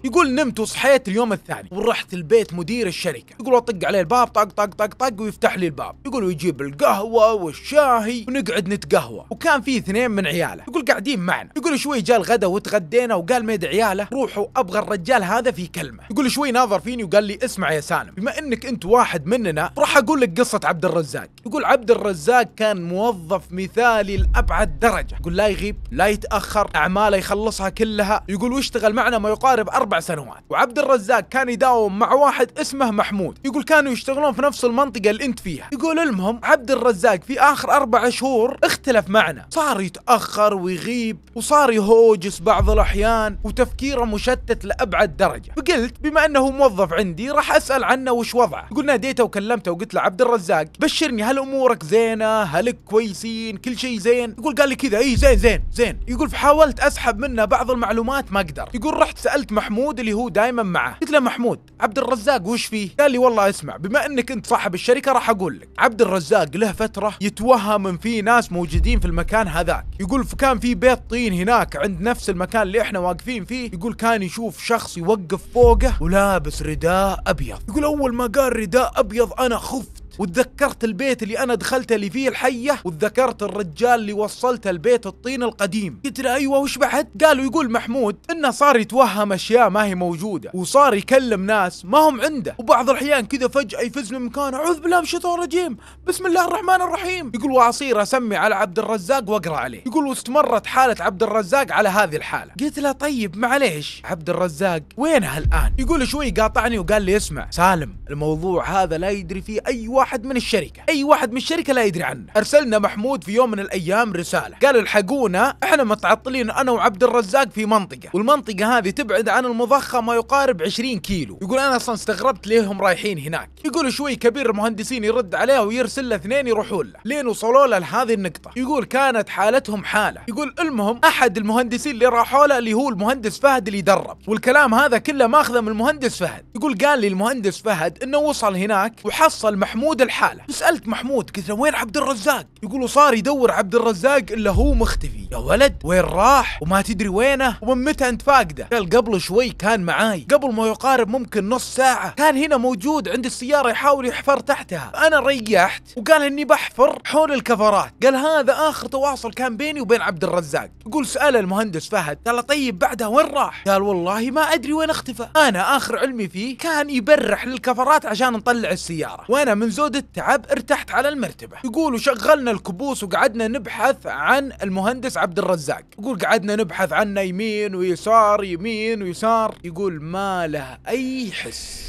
Speaker 1: يقول نمت وصحيت اليوم الثاني ورحت البيت مدير الشركه يقول اطق عليه الباب طق طق طق طق ويفتح لي الباب يقول ويجيب القهوه والشاهي ونقعد نتقهوى وكان في اثنين من عياله يقول قاعدين معنا يقول شوي جاء الغدا وتغدينا وقال ميد عياله روحوا ابغى الرجال هذا في كلمه يقول شوي ناظر فيني وقال لي اسمع يا سالم بما انك انت واحد مننا راح اقول لك قصه عبد الرزاق يقول عبد الرزاق كان موظف مثالي لابعد درجه يقول لا يغيب لا يتاخر اعماله يخلصها كلها يقول واشتغل معنا ما يقارب اربع أربع سنوات وعبد الرزاق كان يداوم مع واحد اسمه محمود يقول كانوا يشتغلون في نفس المنطقة اللي أنت فيها يقول المهم عبد الرزاق في آخر أربع شهور اختلف معنا صار يتأخر ويغيب وصار يهوجس بعض الأحيان وتفكيره مشتت لأبعد درجة فقلت بما أنه موظف عندي راح أسأل عنه وش وضعه يقول ناديته وكلمته وقلت له عبد الرزاق بشرني هل أمورك زينة هل كويسين كل شيء زين يقول قال لي كذا اي زين زين زين يقول فحاولت أسحب منه بعض المعلومات ما قدر يقول رحت سألت محمود محمود اللي هو دائما معه قلت له محمود عبد الرزاق وش فيه قال لي والله اسمع بما انك انت صاحب الشركه راح اقول لك عبد الرزاق له فتره يتوهم ان في ناس موجودين في المكان هذاك يقول كان في بيت طين هناك عند نفس المكان اللي احنا واقفين فيه يقول كان يشوف شخص يوقف فوقه ولابس رداء ابيض يقول اول ما قال رداء ابيض انا خفت وتذكرت البيت اللي انا دخلت اللي فيه الحيه وتذكرت الرجال اللي وصلته البيت الطين القديم قلت له ايوه وش بعد قالوا يقول محمود انه صار يتوهم اشياء ما هي موجوده وصار يكلم ناس ما هم عنده وبعض الاحيان كذا فجاه يفز من مكان اعوذ بالله من الشيطان الرجيم بسم الله الرحمن الرحيم يقول واصير اسمي على عبد الرزاق واقرا عليه يقول واستمرت حاله عبد الرزاق على هذه الحاله قلت له طيب معليش عبد الرزاق وينها الان يقول شوي قاطعني وقال لي اسمع سالم الموضوع هذا لا يدري فيه اي واحد واحد من الشركه اي واحد من الشركه لا يدري عنه ارسلنا محمود في يوم من الايام رساله قال الحقونا احنا متعطلين انا وعبد الرزاق في منطقه والمنطقه هذه تبعد عن المضخه ما يقارب 20 كيلو يقول انا اصلا استغربت ليهم رايحين هناك يقول شوي كبير المهندسين يرد عليه ويرسل له اثنين يروحون له لين وصلوا له لهذه النقطه يقول كانت حالتهم حاله يقول المهم احد المهندسين اللي راحوا له اللي هو المهندس فهد اللي يدرب والكلام هذا كله ماخذه من المهندس فهد يقول قال لي المهندس فهد انه وصل هناك وحصل محمود محمود الحالة سألت محمود قلت له وين عبد الرزاق يقولوا صار يدور عبد الرزاق إلا هو مختفي يا ولد وين راح وما تدري وينه ومن متى أنت فاقده قال قبل شوي كان معاي قبل ما يقارب ممكن نص ساعة كان هنا موجود عند السيارة يحاول يحفر تحتها أنا ريحت وقال إني بحفر حول الكفرات قال هذا آخر تواصل كان بيني وبين عبد الرزاق يقول سأل المهندس فهد قال طيب بعدها وين راح قال والله ما أدري وين اختفى أنا آخر علمي فيه كان يبرح للكفرات عشان نطلع السيارة وأنا من زو وجود التعب ارتحت على المرتبة يقول وشغلنا الكبوس وقعدنا نبحث عن المهندس عبد الرزاق يقول قعدنا نبحث عنه يمين ويسار يمين ويسار يقول ما له أي حس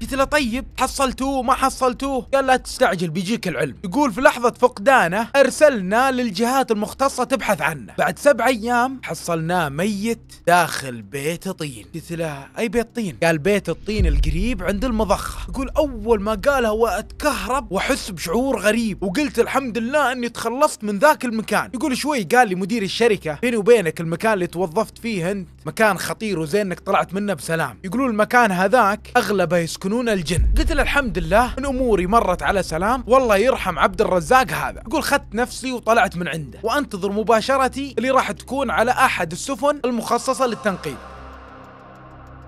Speaker 1: قلت له طيب حصلتوه ما حصلتوه قال لا تستعجل بيجيك العلم يقول في لحظة فقدانه أرسلنا للجهات المختصة تبحث عنه بعد سبع أيام حصلناه ميت داخل بيت طين قلت له أي بيت طين قال بيت الطين القريب عند المضخة يقول أول ما قالها وأتكهرب وأحس بشعور غريب وقلت الحمد لله أني تخلصت من ذاك المكان يقول شوي قال لي مدير الشركة بيني وبينك المكان اللي توظفت فيه أنت مكان خطير وزين انك طلعت منه بسلام يقولون المكان هذاك أغلبه يسكن فنون الجن قلت له الحمد لله ان اموري مرت على سلام والله يرحم عبد الرزاق هذا يقول خدت نفسي وطلعت من عنده وانتظر مباشرتي اللي راح تكون على احد السفن المخصصه للتنقيب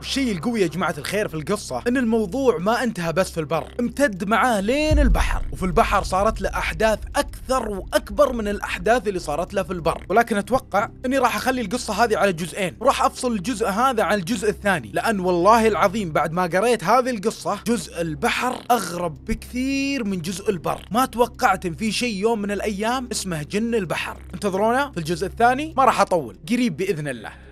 Speaker 1: والشيء القوي يا جماعة الخير في القصة ان الموضوع ما انتهى بس في البر امتد معاه لين البحر وفي البحر صارت له احداث اكثر واكبر من الاحداث اللي صارت له في البر ولكن اتوقع اني راح اخلي القصة هذه على جزئين وراح افصل الجزء هذا عن الجزء الثاني لان والله العظيم بعد ما قريت هذه القصة جزء البحر اغرب بكثير من جزء البر ما توقعت ان في شيء يوم من الايام اسمه جن البحر انتظرونا في الجزء الثاني ما راح اطول قريب باذن الله